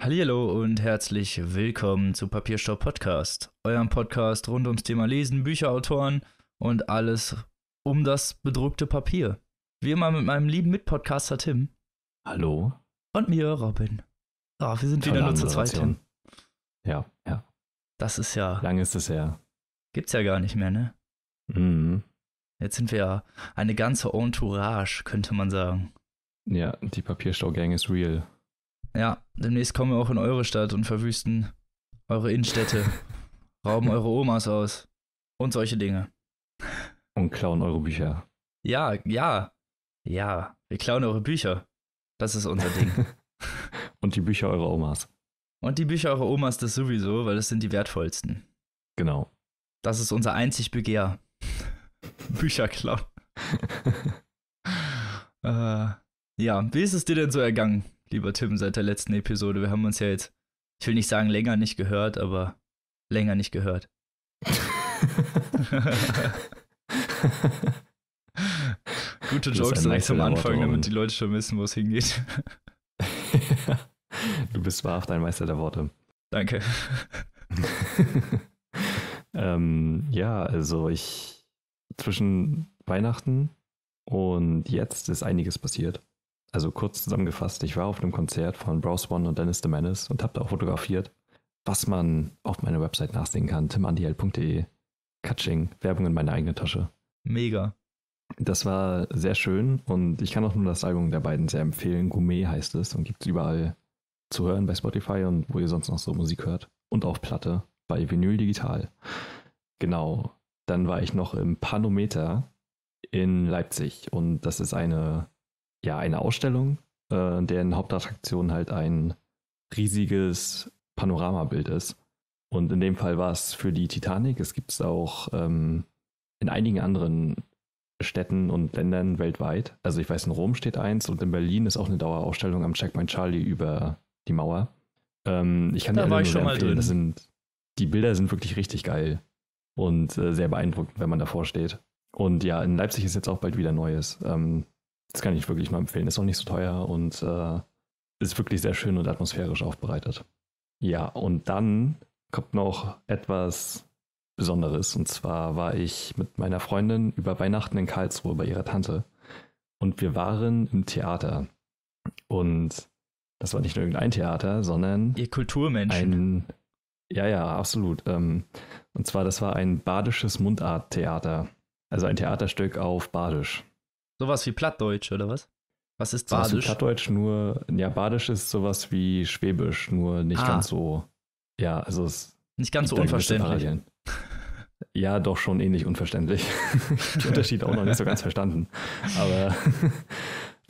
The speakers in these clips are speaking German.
Hallo und herzlich willkommen zu Papierstopp Podcast, eurem Podcast rund ums Thema Lesen, Bücher, Autoren und alles um das bedruckte Papier. Wie immer mit meinem lieben Mitpodcaster Tim. Hallo. Und mir, Robin. Ah, wir sind wieder nur zu zweit hin. Ja, ja. Das ist ja. Lange ist es her. Gibt's ja gar nicht mehr, ne? Mhm. Jetzt sind wir ja eine ganze Entourage, könnte man sagen. Ja, die Papierstaugang ist real. Ja, demnächst kommen wir auch in eure Stadt und verwüsten eure Innenstädte, rauben eure Omas aus und solche Dinge. Und klauen eure Bücher. Ja, ja, ja. Wir klauen eure Bücher. Das ist unser Ding. Und die Bücher eurer Omas. Und die Bücher eurer Omas, das sowieso, weil das sind die wertvollsten. Genau. Das ist unser einzig Begehr. Bücher äh, ja, wie ist es dir denn so ergangen, lieber Tim, seit der letzten Episode? Wir haben uns ja jetzt, ich will nicht sagen länger nicht gehört, aber länger nicht gehört. Gute Jokes zum Anfang, damit die Leute schon wissen, wo es hingeht. Du bist wahrhaft ein Meister der Worte. Danke. ähm, ja, also ich zwischen Weihnachten und jetzt ist einiges passiert. Also kurz zusammengefasst, ich war auf einem Konzert von Browse One und Dennis the Menace und habe da auch fotografiert, was man auf meiner Website nachsehen kann, timandiel.de. Catching, Werbung in meine eigene Tasche. Mega. Das war sehr schön und ich kann auch nur das Album der beiden sehr empfehlen. Gourmet heißt es und gibt es überall zu hören bei Spotify und wo ihr sonst noch so Musik hört. Und auf Platte bei Vinyl Digital. Genau. Dann war ich noch im Panometer in Leipzig und das ist eine, ja, eine Ausstellung, äh, deren Hauptattraktion halt ein riesiges Panoramabild ist. Und in dem Fall war es für die Titanic. Es gibt es auch ähm, in einigen anderen Städten und Ländern weltweit. Also ich weiß, in Rom steht eins und in Berlin ist auch eine Dauerausstellung am Checkpoint Charlie über die Mauer. Ähm, ich kann da dir war ich schon mal drin. Das sind, die Bilder sind wirklich richtig geil und äh, sehr beeindruckend, wenn man davor steht. Und ja, in Leipzig ist jetzt auch bald wieder Neues. Ähm, das kann ich wirklich mal empfehlen. Ist auch nicht so teuer und äh, ist wirklich sehr schön und atmosphärisch aufbereitet. Ja, und dann kommt noch etwas Besonderes. Und zwar war ich mit meiner Freundin über Weihnachten in Karlsruhe bei ihrer Tante. Und wir waren im Theater. Und das war nicht nur irgendein Theater, sondern. Ihr Kulturmenschen. Ein, ja, ja, absolut. Ähm, und zwar, das war ein badisches Mundarttheater. Also ein Theaterstück auf Badisch. Sowas wie Plattdeutsch, oder was? Was ist Badisch? So was Plattdeutsch nur, ja, Badisch ist sowas wie Schwäbisch, nur nicht ah. ganz so. Ja, also es. Nicht ganz so unverständlich. Ja, doch schon ähnlich unverständlich. Den Unterschied auch noch nicht so ganz verstanden. Aber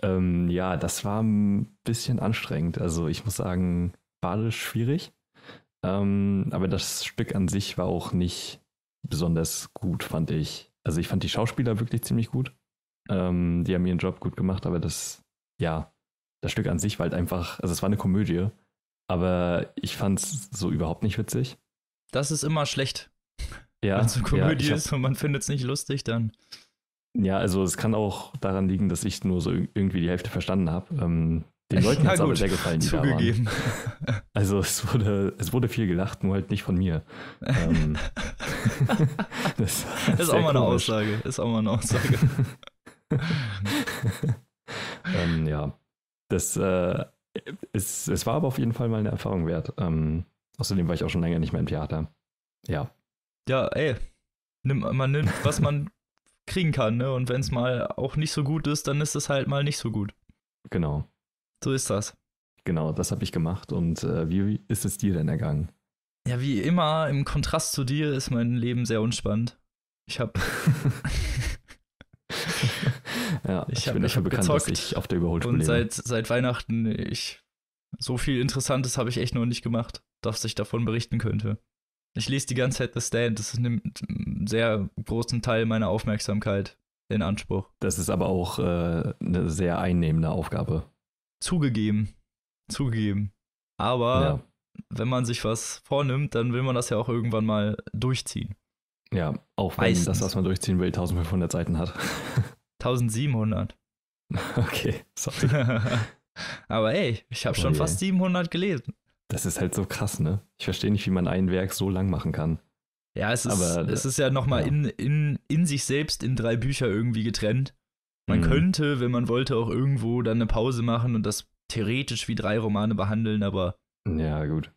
ähm, ja, das war ein bisschen anstrengend. Also ich muss sagen, badisch schwierig. Ähm, aber das Stück an sich war auch nicht besonders gut, fand ich. Also ich fand die Schauspieler wirklich ziemlich gut. Ähm, die haben ihren Job gut gemacht, aber das, ja, das Stück an sich war halt einfach, also es war eine Komödie, aber ich fand es so überhaupt nicht witzig. Das ist immer schlecht. Ja. Wenn es eine Komödie ja, ist und man findet es nicht lustig, dann. Ja, also es kann auch daran liegen, dass ich nur so irgendwie die Hälfte verstanden habe. Ähm, den Leuten hat es aber sehr gefallen, die Zugegeben. da waren. Also es wurde, es wurde viel gelacht, nur halt nicht von mir. Ähm, das, das ist auch mal eine komisch. Aussage. Ist auch mal eine Aussage. ähm, ja, das äh, es, es war aber auf jeden Fall mal eine Erfahrung wert. Ähm, außerdem war ich auch schon länger nicht mehr im Theater. Ja. Ja, ey. Nimm, man nimmt, was man kriegen kann. Ne? Und wenn es mal auch nicht so gut ist, dann ist es halt mal nicht so gut. Genau. So ist das. Genau, das habe ich gemacht. Und äh, wie ist es dir denn ergangen? Ja, wie immer, im Kontrast zu dir ist mein Leben sehr unspannend. Ich habe. ja, ich, ich hab, bin dafür hab bekannt, dass ich auf der Überholspur Und Seit, seit Weihnachten, ich. So viel Interessantes habe ich echt noch nicht gemacht, dass ich davon berichten könnte. Ich lese die ganze Zeit The Stand. Das nimmt einen sehr großen Teil meiner Aufmerksamkeit in Anspruch. Das ist aber auch äh, eine sehr einnehmende Aufgabe. Zugegeben. Zugegeben. Aber ja. wenn man sich was vornimmt, dann will man das ja auch irgendwann mal durchziehen. Ja, auch wenn Meistens. das, was man durchziehen will, 1500 Seiten hat. 1700. Okay, sorry. aber ey, ich habe oh schon je. fast 700 gelesen. Das ist halt so krass, ne? Ich verstehe nicht, wie man ein Werk so lang machen kann. Ja, es ist, Aber, es ist ja nochmal ja. in, in, in sich selbst in drei Bücher irgendwie getrennt. Man mhm. könnte, wenn man wollte, auch irgendwo dann eine Pause machen und das theoretisch wie drei Romane behandeln, aber. Ja, gut.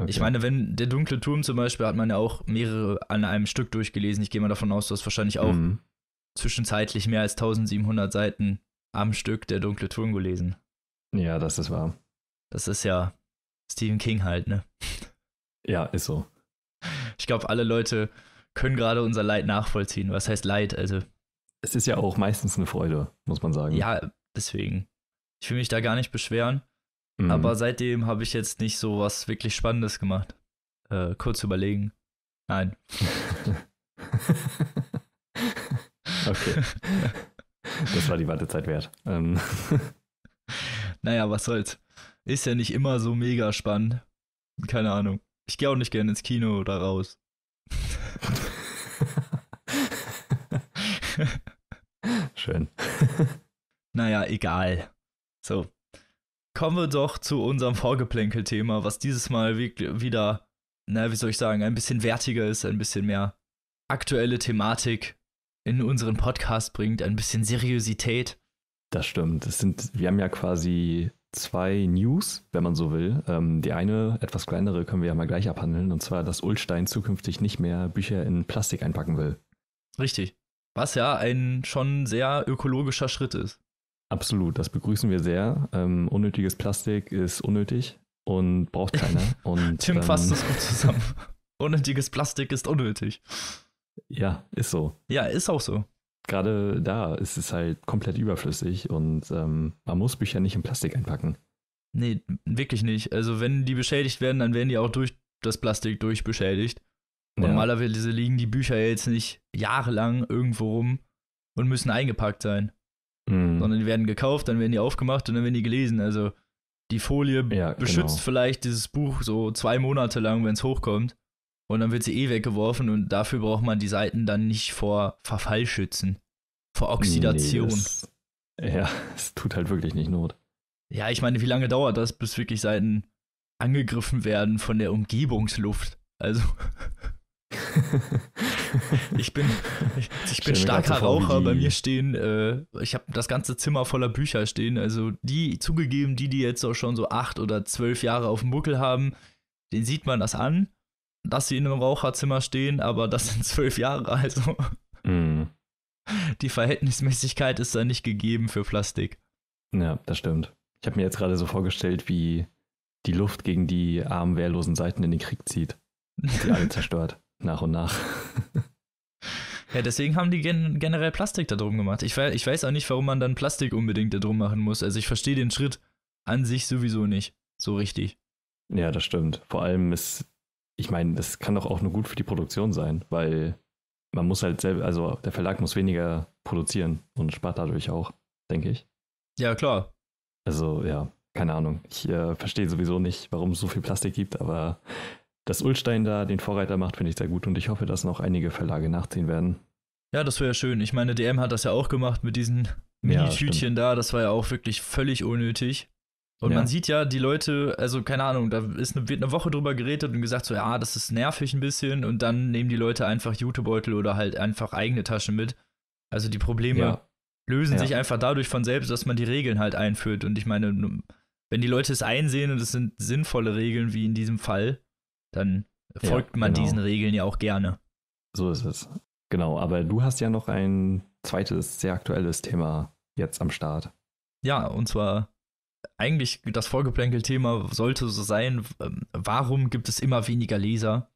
Okay. Ich meine, wenn Der dunkle Turm zum Beispiel hat man ja auch mehrere an einem Stück durchgelesen. Ich gehe mal davon aus, du hast wahrscheinlich auch mhm. zwischenzeitlich mehr als 1700 Seiten am Stück Der dunkle Turm gelesen. Ja, das ist wahr. Das ist ja Stephen King halt, ne? Ja, ist so. Ich glaube, alle Leute können gerade unser Leid nachvollziehen. Was heißt Leid? Also. Es ist ja auch meistens eine Freude, muss man sagen. Ja, deswegen. Ich will mich da gar nicht beschweren. Mhm. Aber seitdem habe ich jetzt nicht so was wirklich Spannendes gemacht. Äh, kurz überlegen. Nein. okay. Das war die Wartezeit wert. Ähm. Naja, was soll's ist ja nicht immer so mega spannend. Keine Ahnung. Ich gehe auch nicht gerne ins Kino oder raus. Schön. naja, egal. So. Kommen wir doch zu unserem Vorgeplänkel-Thema, was dieses Mal wieder, na, wie soll ich sagen, ein bisschen wertiger ist, ein bisschen mehr aktuelle Thematik in unseren Podcast bringt, ein bisschen Seriosität. Das stimmt. Das sind, wir haben ja quasi zwei News, wenn man so will. Ähm, die eine, etwas kleinere, können wir ja mal gleich abhandeln, und zwar, dass Ulstein zukünftig nicht mehr Bücher in Plastik einpacken will. Richtig. Was ja ein schon sehr ökologischer Schritt ist. Absolut, das begrüßen wir sehr. Ähm, unnötiges Plastik ist unnötig und braucht keiner. Und, Tim ähm, fasst es gut zusammen. unnötiges Plastik ist unnötig. Ja, ist so. Ja, ist auch so gerade da ist es halt komplett überflüssig und ähm, man muss Bücher nicht in Plastik einpacken. Nee, wirklich nicht. Also wenn die beschädigt werden, dann werden die auch durch das Plastik durchbeschädigt. Ja. Normalerweise liegen die Bücher jetzt nicht jahrelang irgendwo rum und müssen eingepackt sein. Mhm. Sondern die werden gekauft, dann werden die aufgemacht und dann werden die gelesen. Also die Folie ja, beschützt genau. vielleicht dieses Buch so zwei Monate lang, wenn es hochkommt. Und dann wird sie eh weggeworfen und dafür braucht man die Seiten dann nicht vor Verfall schützen. Vor Oxidation. Nee, das, ja, es tut halt wirklich nicht Not. Ja, ich meine, wie lange dauert das, bis wirklich Seiten angegriffen werden von der Umgebungsluft? Also. ich bin, ich, ich bin starker Raucher. Bei mir stehen, äh, ich habe das ganze Zimmer voller Bücher stehen. Also die zugegeben, die die jetzt auch schon so acht oder zwölf Jahre auf dem Buckel haben, den sieht man das an dass sie in einem Raucherzimmer stehen, aber das sind zwölf Jahre, also. Mm. Die Verhältnismäßigkeit ist da nicht gegeben für Plastik. Ja, das stimmt. Ich habe mir jetzt gerade so vorgestellt, wie die Luft gegen die armen, wehrlosen Seiten in den Krieg zieht. Die alle zerstört, nach und nach. Ja, deswegen haben die gen generell Plastik da drum gemacht. Ich, ich weiß auch nicht, warum man dann Plastik unbedingt da drum machen muss. Also ich verstehe den Schritt an sich sowieso nicht so richtig. Ja, das stimmt. Vor allem ist ich meine, das kann doch auch nur gut für die Produktion sein, weil man muss halt selber, also der Verlag muss weniger produzieren und spart dadurch auch, denke ich. Ja, klar. Also, ja, keine Ahnung. Ich äh, verstehe sowieso nicht, warum es so viel Plastik gibt, aber dass Ulstein da den Vorreiter macht, finde ich sehr gut und ich hoffe, dass noch einige Verlage nachziehen werden. Ja, das wäre schön. Ich meine, DM hat das ja auch gemacht mit diesen Mini-Tütchen ja, da. Das war ja auch wirklich völlig unnötig. Und ja. man sieht ja die Leute, also keine Ahnung, da ist eine, wird eine Woche drüber geredet und gesagt, so ja, das ist nervig ein bisschen und dann nehmen die Leute einfach Jutebeutel oder halt einfach eigene Taschen mit. Also die Probleme ja. lösen ja. sich einfach dadurch von selbst, dass man die Regeln halt einführt. Und ich meine, wenn die Leute es einsehen und es sind sinnvolle Regeln wie in diesem Fall, dann folgt man genau. diesen Regeln ja auch gerne. So ist es. Genau, aber du hast ja noch ein zweites, sehr aktuelles Thema jetzt am Start. Ja, und zwar eigentlich das Vorgeplänkel-Thema sollte so sein, ähm, warum gibt es immer weniger Leser?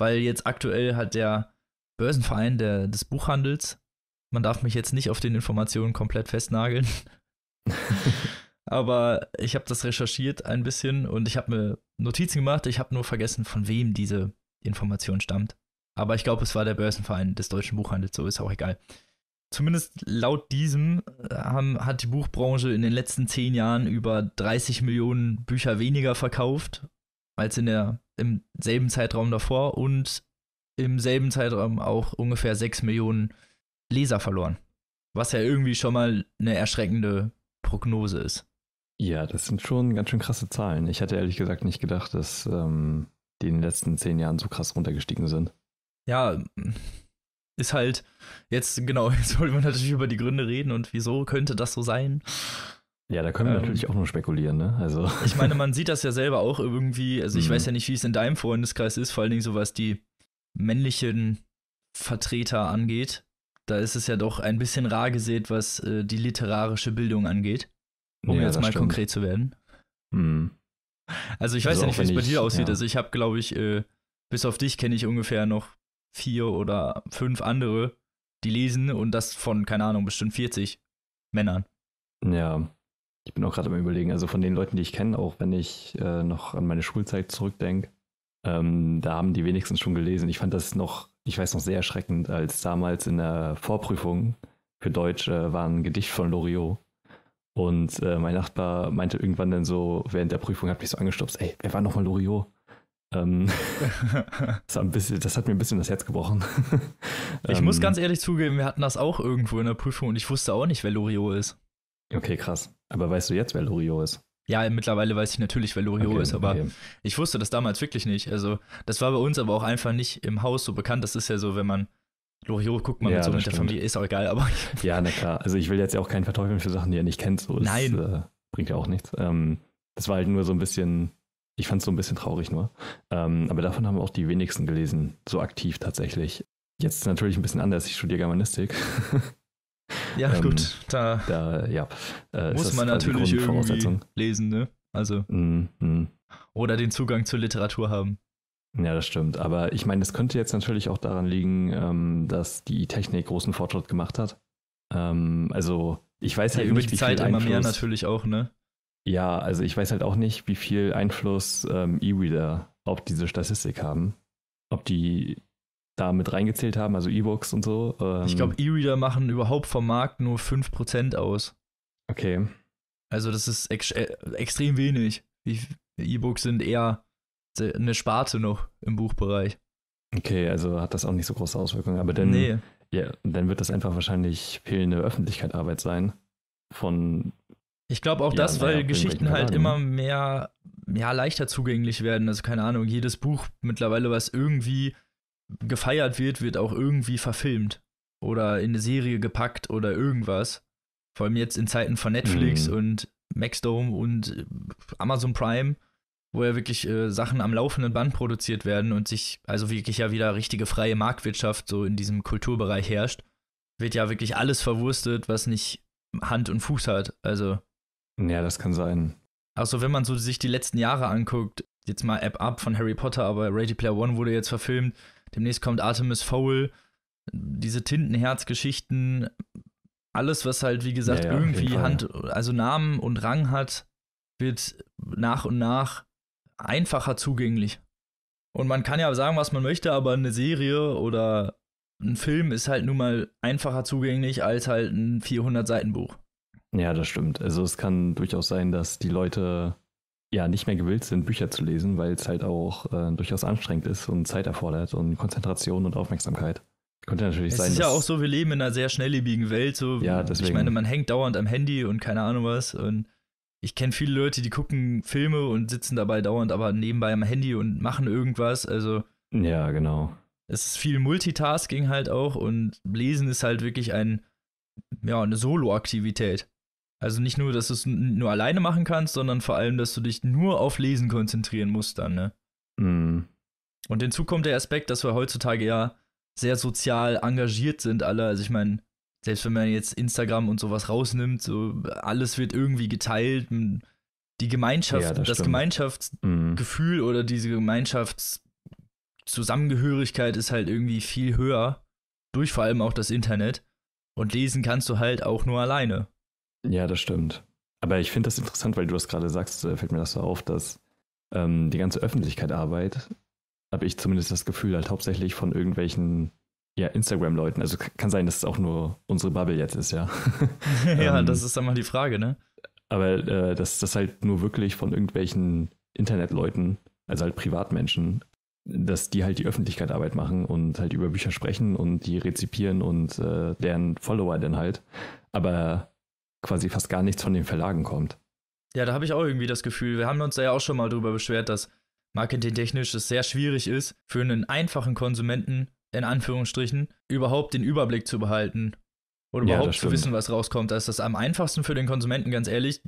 Weil jetzt aktuell hat der Börsenverein der, des Buchhandels, man darf mich jetzt nicht auf den Informationen komplett festnageln, aber ich habe das recherchiert ein bisschen und ich habe mir Notizen gemacht, ich habe nur vergessen, von wem diese Information stammt. Aber ich glaube, es war der Börsenverein des deutschen Buchhandels, so ist auch egal. Zumindest laut diesem äh, haben, hat die Buchbranche in den letzten zehn Jahren über 30 Millionen Bücher weniger verkauft als in der, im selben Zeitraum davor und im selben Zeitraum auch ungefähr 6 Millionen Leser verloren. Was ja irgendwie schon mal eine erschreckende Prognose ist. Ja, das sind schon ganz schön krasse Zahlen. Ich hatte ehrlich gesagt nicht gedacht, dass ähm, die in den letzten zehn Jahren so krass runtergestiegen sind. Ja, ist halt jetzt, genau, jetzt wollen wir natürlich über die Gründe reden und wieso könnte das so sein. Ja, da können wir ähm, natürlich auch nur spekulieren, ne? Also. Ich meine, man sieht das ja selber auch irgendwie, also ich mhm. weiß ja nicht, wie es in deinem Freundeskreis ist, vor allen Dingen so was die männlichen Vertreter angeht. Da ist es ja doch ein bisschen rar gesät, was äh, die literarische Bildung angeht. Um ja, jetzt mal stimmt. konkret zu werden. Mhm. Also ich weiß also ja nicht, wie es bei dir aussieht. Ja. Also ich habe, glaube ich, äh, bis auf dich kenne ich ungefähr noch vier oder fünf andere, die lesen und das von, keine Ahnung, bestimmt 40 Männern. Ja, ich bin auch gerade am Überlegen, also von den Leuten, die ich kenne, auch wenn ich äh, noch an meine Schulzeit zurückdenke, ähm, da haben die wenigstens schon gelesen. Ich fand das noch, ich weiß noch sehr erschreckend, als damals in der Vorprüfung für Deutsch äh, war ein Gedicht von Loriot. Und äh, mein Nachbar meinte irgendwann dann so, während der Prüfung hat mich so angestopft, ey, wer war nochmal Loriot? Ähm, das, hat bisschen, das, hat mir ein bisschen das Herz gebrochen. ich muss ähm, ganz ehrlich zugeben, wir hatten das auch irgendwo in der Prüfung und ich wusste auch nicht, wer Loriot ist. Okay, krass. Aber weißt du jetzt, wer Loriot ist? Ja, mittlerweile weiß ich natürlich, wer Loriot okay, ist, aber okay. ich wusste das damals wirklich nicht. Also, das war bei uns aber auch einfach nicht im Haus so bekannt. Das ist ja so, wenn man Loriot guckt, man ja, mit so mit der Familie, ist auch egal, aber. ja, na klar. Also, ich will jetzt ja auch keinen verteufeln für Sachen, die ihr nicht kennt. So, Nein. Das, äh, bringt ja auch nichts. Ähm, das war halt nur so ein bisschen ich fand es so ein bisschen traurig nur. Ähm, aber davon haben auch die wenigsten gelesen, so aktiv tatsächlich. Jetzt natürlich ein bisschen anders, ich studiere Germanistik. Ja, ähm, gut, da, da ja, äh, muss man natürlich irgendwie lesen, ne? Also. Mm, mm. Oder den Zugang zur Literatur haben. Ja, das stimmt. Aber ich meine, das könnte jetzt natürlich auch daran liegen, ähm, dass die Technik großen Fortschritt gemacht hat. Ähm, also, ich weiß ja, ja halt über nicht, die Zeit immer mehr natürlich auch, ne? Ja, also ich weiß halt auch nicht, wie viel Einfluss ähm, E-Reader auf diese Statistik haben. Ob die da mit reingezählt haben, also E-Books und so. Ähm. Ich glaube, E-Reader machen überhaupt vom Markt nur 5% aus. Okay. Also das ist ex äh, extrem wenig. E-Books sind eher eine Sparte noch im Buchbereich. Okay, also hat das auch nicht so große Auswirkungen. Aber dann, nee. ja, dann wird das einfach wahrscheinlich fehlende Öffentlichkeitsarbeit sein von ich glaube auch ja, das, weil ja, Geschichten halt Lagen. immer ne? mehr, ja, leichter zugänglich werden. Also keine Ahnung, jedes Buch mittlerweile, was irgendwie gefeiert wird, wird auch irgendwie verfilmt oder in eine Serie gepackt oder irgendwas. Vor allem jetzt in Zeiten von Netflix mhm. und Maxdome und äh, Amazon Prime, wo ja wirklich äh, Sachen am laufenden Band produziert werden und sich also wirklich ja wieder richtige freie Marktwirtschaft so in diesem Kulturbereich herrscht, wird ja wirklich alles verwurstet, was nicht Hand und Fuß hat. Also ja, das kann sein. Also wenn man so sich die letzten Jahre anguckt, jetzt mal App Up von Harry Potter, aber Ready Player One wurde jetzt verfilmt. Demnächst kommt Artemis Fowl, diese Tintenherz-Geschichten, alles, was halt, wie gesagt, ja, ja, irgendwie Hand, also Namen und Rang hat, wird nach und nach einfacher zugänglich. Und man kann ja sagen, was man möchte, aber eine Serie oder ein Film ist halt nun mal einfacher zugänglich als halt ein 400 Seiten Buch. Ja, das stimmt. Also es kann durchaus sein, dass die Leute ja nicht mehr gewillt sind, Bücher zu lesen, weil es halt auch äh, durchaus anstrengend ist und Zeit erfordert und Konzentration und Aufmerksamkeit. Könnte natürlich es sein. Es ist ja auch so, wir leben in einer sehr schnelllebigen Welt. So, ja, deswegen. Ich meine, man hängt dauernd am Handy und keine Ahnung was. Und ich kenne viele Leute, die gucken Filme und sitzen dabei dauernd aber nebenbei am Handy und machen irgendwas. Also. Ja, genau. Es ist viel Multitasking halt auch und Lesen ist halt wirklich ein, ja, eine Solo-Aktivität. Also nicht nur, dass du es nur alleine machen kannst, sondern vor allem, dass du dich nur auf Lesen konzentrieren musst dann, ne? Mhm. Und hinzu kommt der Aspekt, dass wir heutzutage ja sehr sozial engagiert sind, alle. Also ich meine, selbst wenn man jetzt Instagram und sowas rausnimmt, so alles wird irgendwie geteilt. Die Gemeinschaft, ja, das, das mhm. Gemeinschaftsgefühl mhm. oder diese Gemeinschaftszusammengehörigkeit ist halt irgendwie viel höher, durch vor allem auch das Internet. Und lesen kannst du halt auch nur alleine. Ja, das stimmt. Aber ich finde das interessant, weil du das gerade sagst, äh, fällt mir das so auf, dass ähm, die ganze Öffentlichkeitsarbeit, habe ich zumindest das Gefühl, halt hauptsächlich von irgendwelchen ja, Instagram-Leuten. Also kann sein, dass es auch nur unsere Bubble jetzt ist, ja. ja, ähm, das ist dann mal die Frage, ne? Aber äh, dass das halt nur wirklich von irgendwelchen Internetleuten, also halt Privatmenschen, dass die halt die Öffentlichkeitsarbeit machen und halt über Bücher sprechen und die rezipieren und äh, deren Follower dann halt. Aber quasi fast gar nichts von den Verlagen kommt. Ja, da habe ich auch irgendwie das Gefühl. Wir haben uns da ja auch schon mal drüber beschwert, dass marketingtechnisch es sehr schwierig ist, für einen einfachen Konsumenten, in Anführungsstrichen, überhaupt den Überblick zu behalten. Oder ja, überhaupt zu wissen, was rauskommt. Da ist das am einfachsten für den Konsumenten, ganz ehrlich.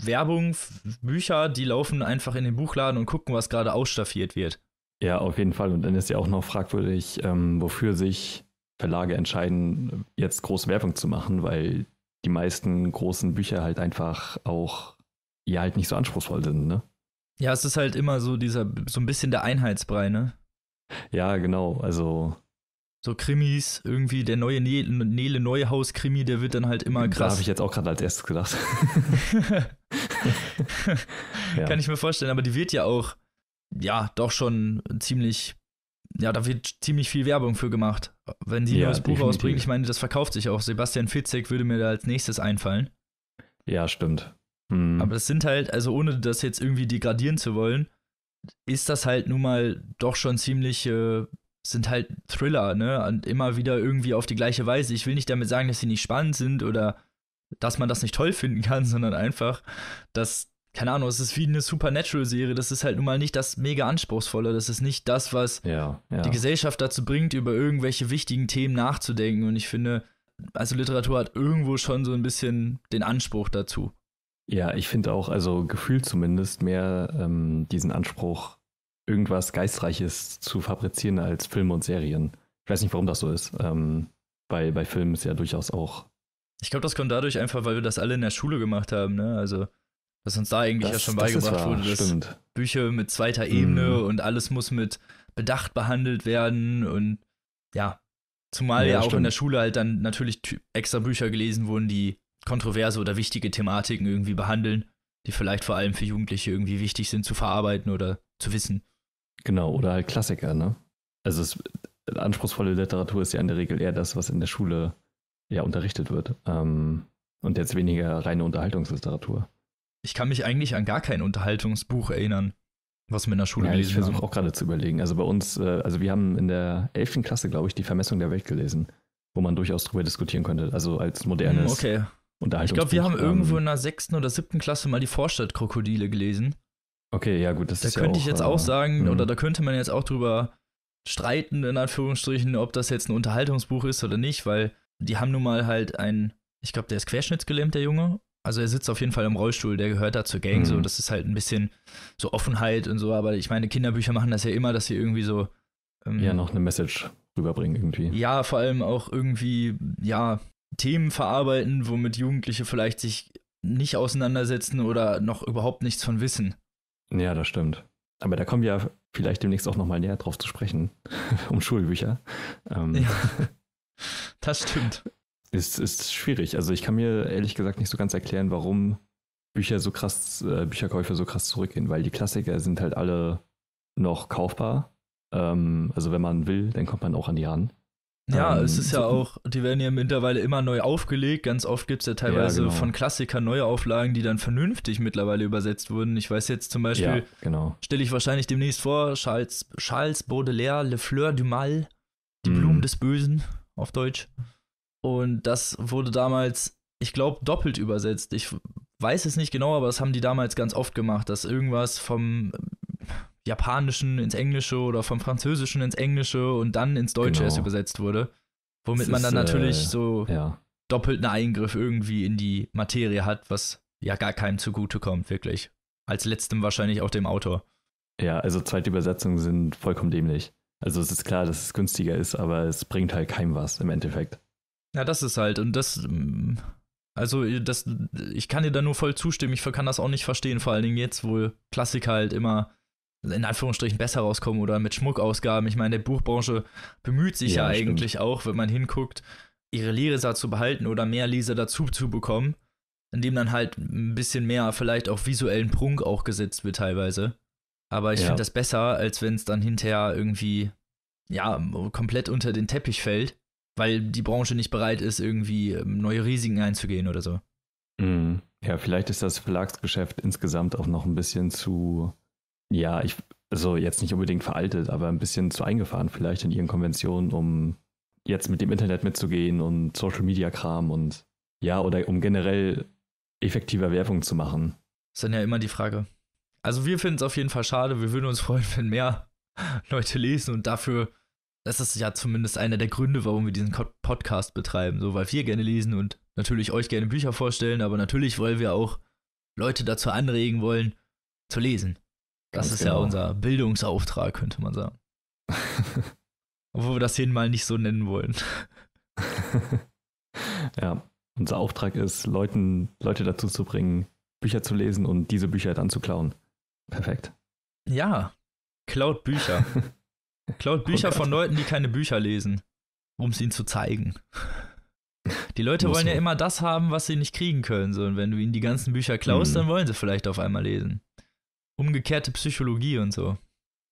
Werbung, Bücher, die laufen einfach in den Buchladen und gucken, was gerade ausstaffiert wird. Ja, auf jeden Fall. Und dann ist ja auch noch fragwürdig, ähm, wofür sich Verlage entscheiden, jetzt groß Werbung zu machen, weil die meisten großen Bücher halt einfach auch ja halt nicht so anspruchsvoll sind, ne? Ja, es ist halt immer so dieser, so ein bisschen der Einheitsbrei, ne? Ja, genau, also. So Krimis, irgendwie der neue ne Nele Neuhaus-Krimi, der wird dann halt immer krass. Da habe ich jetzt auch gerade als erstes gedacht. ja. Kann ich mir vorstellen, aber die wird ja auch, ja, doch schon ziemlich ja, da wird ziemlich viel Werbung für gemacht. Wenn die ja, ein neues Buch rausbringen, ich meine, das verkauft sich auch. Sebastian Fitzek würde mir da als nächstes einfallen. Ja, stimmt. Hm. Aber das sind halt, also ohne das jetzt irgendwie degradieren zu wollen, ist das halt nun mal doch schon ziemlich, äh, sind halt Thriller, ne? Und immer wieder irgendwie auf die gleiche Weise. Ich will nicht damit sagen, dass sie nicht spannend sind oder dass man das nicht toll finden kann, sondern einfach, dass keine Ahnung, es ist wie eine Supernatural-Serie. Das ist halt nun mal nicht das mega anspruchsvolle. Das ist nicht das, was ja, ja. die Gesellschaft dazu bringt, über irgendwelche wichtigen Themen nachzudenken. Und ich finde, also Literatur hat irgendwo schon so ein bisschen den Anspruch dazu. Ja, ich finde auch, also gefühlt zumindest mehr ähm, diesen Anspruch, irgendwas Geistreiches zu fabrizieren als Filme und Serien. Ich weiß nicht, warum das so ist. Ähm, bei, bei Filmen ist ja durchaus auch. Ich glaube, das kommt dadurch einfach, weil wir das alle in der Schule gemacht haben, ne? Also was uns da eigentlich das, ja schon beigebracht das wurde, dass Bücher mit zweiter Ebene mhm. und alles muss mit Bedacht behandelt werden und ja, zumal ja, ja auch in der Schule halt dann natürlich extra Bücher gelesen wurden, die kontroverse oder wichtige Thematiken irgendwie behandeln, die vielleicht vor allem für Jugendliche irgendwie wichtig sind zu verarbeiten oder zu wissen. Genau, oder halt Klassiker, ne? Also es, anspruchsvolle Literatur ist ja in der Regel eher das, was in der Schule ja unterrichtet wird. Ähm, und jetzt weniger reine Unterhaltungsliteratur ich kann mich eigentlich an gar kein Unterhaltungsbuch erinnern, was wir in der Schule ja, gelesen ich Ich versuche auch gerade zu überlegen. Also bei uns, äh, also wir haben in der 11. Klasse, glaube ich, die Vermessung der Welt gelesen, wo man durchaus drüber diskutieren könnte. Also als modernes hm, okay. Unterhaltungsbuch. Ich glaube, wir haben ähm, irgendwo in der 6. oder 7. Klasse mal die Vorstadtkrokodile gelesen. Okay, ja gut, das da ist könnte ja auch, ich jetzt auch äh, sagen, mh. Hm. oder da könnte man jetzt auch drüber streiten, in Anführungsstrichen, ob das jetzt ein Unterhaltungsbuch ist oder nicht, weil die haben nun mal halt einen, ich glaube, der ist querschnittsgelähmt, der Junge, also er sitzt auf jeden Fall im Rollstuhl, der gehört da zur Gang, mhm. so das ist halt ein bisschen so Offenheit und so, aber ich meine, Kinderbücher machen das ja immer, dass sie irgendwie so ähm, ja noch eine Message rüberbringen irgendwie. Ja, vor allem auch irgendwie ja Themen verarbeiten, womit Jugendliche vielleicht sich nicht auseinandersetzen oder noch überhaupt nichts von wissen. Ja, das stimmt. Aber da kommen wir vielleicht demnächst auch nochmal näher drauf zu sprechen, um Schulbücher. Ähm. Ja, das stimmt ist, ist schwierig. Also ich kann mir ehrlich gesagt nicht so ganz erklären, warum Bücher so krass, äh, Bücherkäufe so krass zurückgehen, weil die Klassiker sind halt alle noch kaufbar. Ähm, also wenn man will, dann kommt man auch an die ran. Ja, ähm, es ist ja so auch, die werden ja mittlerweile immer neu aufgelegt. Ganz oft gibt es ja teilweise ja, genau. von Klassikern neue Auflagen, die dann vernünftig mittlerweile übersetzt wurden. Ich weiß jetzt zum Beispiel, ja, genau. stelle ich wahrscheinlich demnächst vor, Charles, Charles Baudelaire, Le Fleur du Mal, die mhm. Blumen des Bösen auf Deutsch. Und das wurde damals, ich glaube, doppelt übersetzt. Ich weiß es nicht genau, aber das haben die damals ganz oft gemacht, dass irgendwas vom äh, Japanischen ins Englische oder vom Französischen ins Englische und dann ins Deutsche genau. erst übersetzt wurde. Womit ist, man dann äh, natürlich äh, so ja. einen Eingriff irgendwie in die Materie hat, was ja gar keinem zugutekommt, wirklich. Als letztem wahrscheinlich auch dem Autor. Ja, also Zweitübersetzungen sind vollkommen dämlich. Also es ist klar, dass es günstiger ist, aber es bringt halt keinem was im Endeffekt. Ja, das ist halt, und das, ähm, also äh, das, ich kann dir da nur voll zustimmen, ich kann das auch nicht verstehen, vor allen Dingen jetzt, wo Klassiker halt immer in Anführungsstrichen besser rauskommen oder mit Schmuckausgaben. Ich meine, der Buchbranche bemüht sich ja, ja eigentlich auch, wenn man hinguckt, ihre Leser zu behalten oder mehr Leser dazu zu bekommen, indem dann halt ein bisschen mehr vielleicht auch visuellen Prunk auch gesetzt wird teilweise. Aber ich ja. finde das besser, als wenn es dann hinterher irgendwie ja komplett unter den Teppich fällt weil die Branche nicht bereit ist, irgendwie ähm, neue Risiken einzugehen oder so. Mhm. Ja, vielleicht ist das Verlagsgeschäft insgesamt auch noch ein bisschen zu, ja, ich, also jetzt nicht unbedingt veraltet, aber ein bisschen zu eingefahren vielleicht in ihren Konventionen, um jetzt mit dem Internet mitzugehen und Social Media Kram und ja, oder um generell effektiver Werbung zu machen. ist dann ja immer die Frage. Also wir finden es auf jeden Fall schade, wir würden uns freuen, wenn mehr Leute lesen und dafür das ist ja zumindest einer der Gründe, warum wir diesen Podcast betreiben. So, weil wir gerne lesen und natürlich euch gerne Bücher vorstellen, aber natürlich, weil wir auch Leute dazu anregen wollen, zu lesen. Das Ganz ist genau. ja unser Bildungsauftrag, könnte man sagen. Obwohl wir das hier Mal nicht so nennen wollen. ja, unser Auftrag ist, Leuten, Leute dazu zu bringen, Bücher zu lesen und diese Bücher dann zu klauen. Perfekt. Ja, klaut Bücher. Klaut Bücher oh von Leuten, die keine Bücher lesen, um es ihnen zu zeigen. Die Leute Muss wollen ja immer das haben, was sie nicht kriegen können. So. Und wenn du ihnen die ganzen Bücher klaust, hm. dann wollen sie vielleicht auf einmal lesen. Umgekehrte Psychologie und so.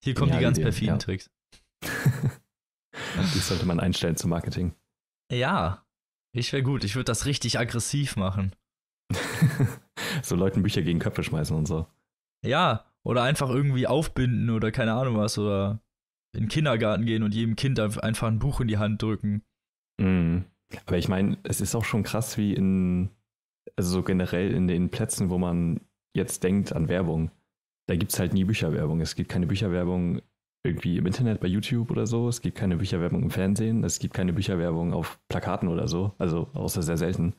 Hier kommen ja, die ganz perfiden ja. Tricks. die sollte man einstellen zum Marketing. Ja, ich wäre gut. Ich würde das richtig aggressiv machen. so Leuten Bücher gegen Köpfe schmeißen und so. Ja, oder einfach irgendwie aufbinden oder keine Ahnung was oder in den Kindergarten gehen und jedem Kind einfach ein Buch in die Hand drücken. Mhm. Aber ich meine, es ist auch schon krass, wie in, also so generell in den Plätzen, wo man jetzt denkt an Werbung, da gibt es halt nie Bücherwerbung. Es gibt keine Bücherwerbung irgendwie im Internet, bei YouTube oder so. Es gibt keine Bücherwerbung im Fernsehen. Es gibt keine Bücherwerbung auf Plakaten oder so. Also außer sehr selten.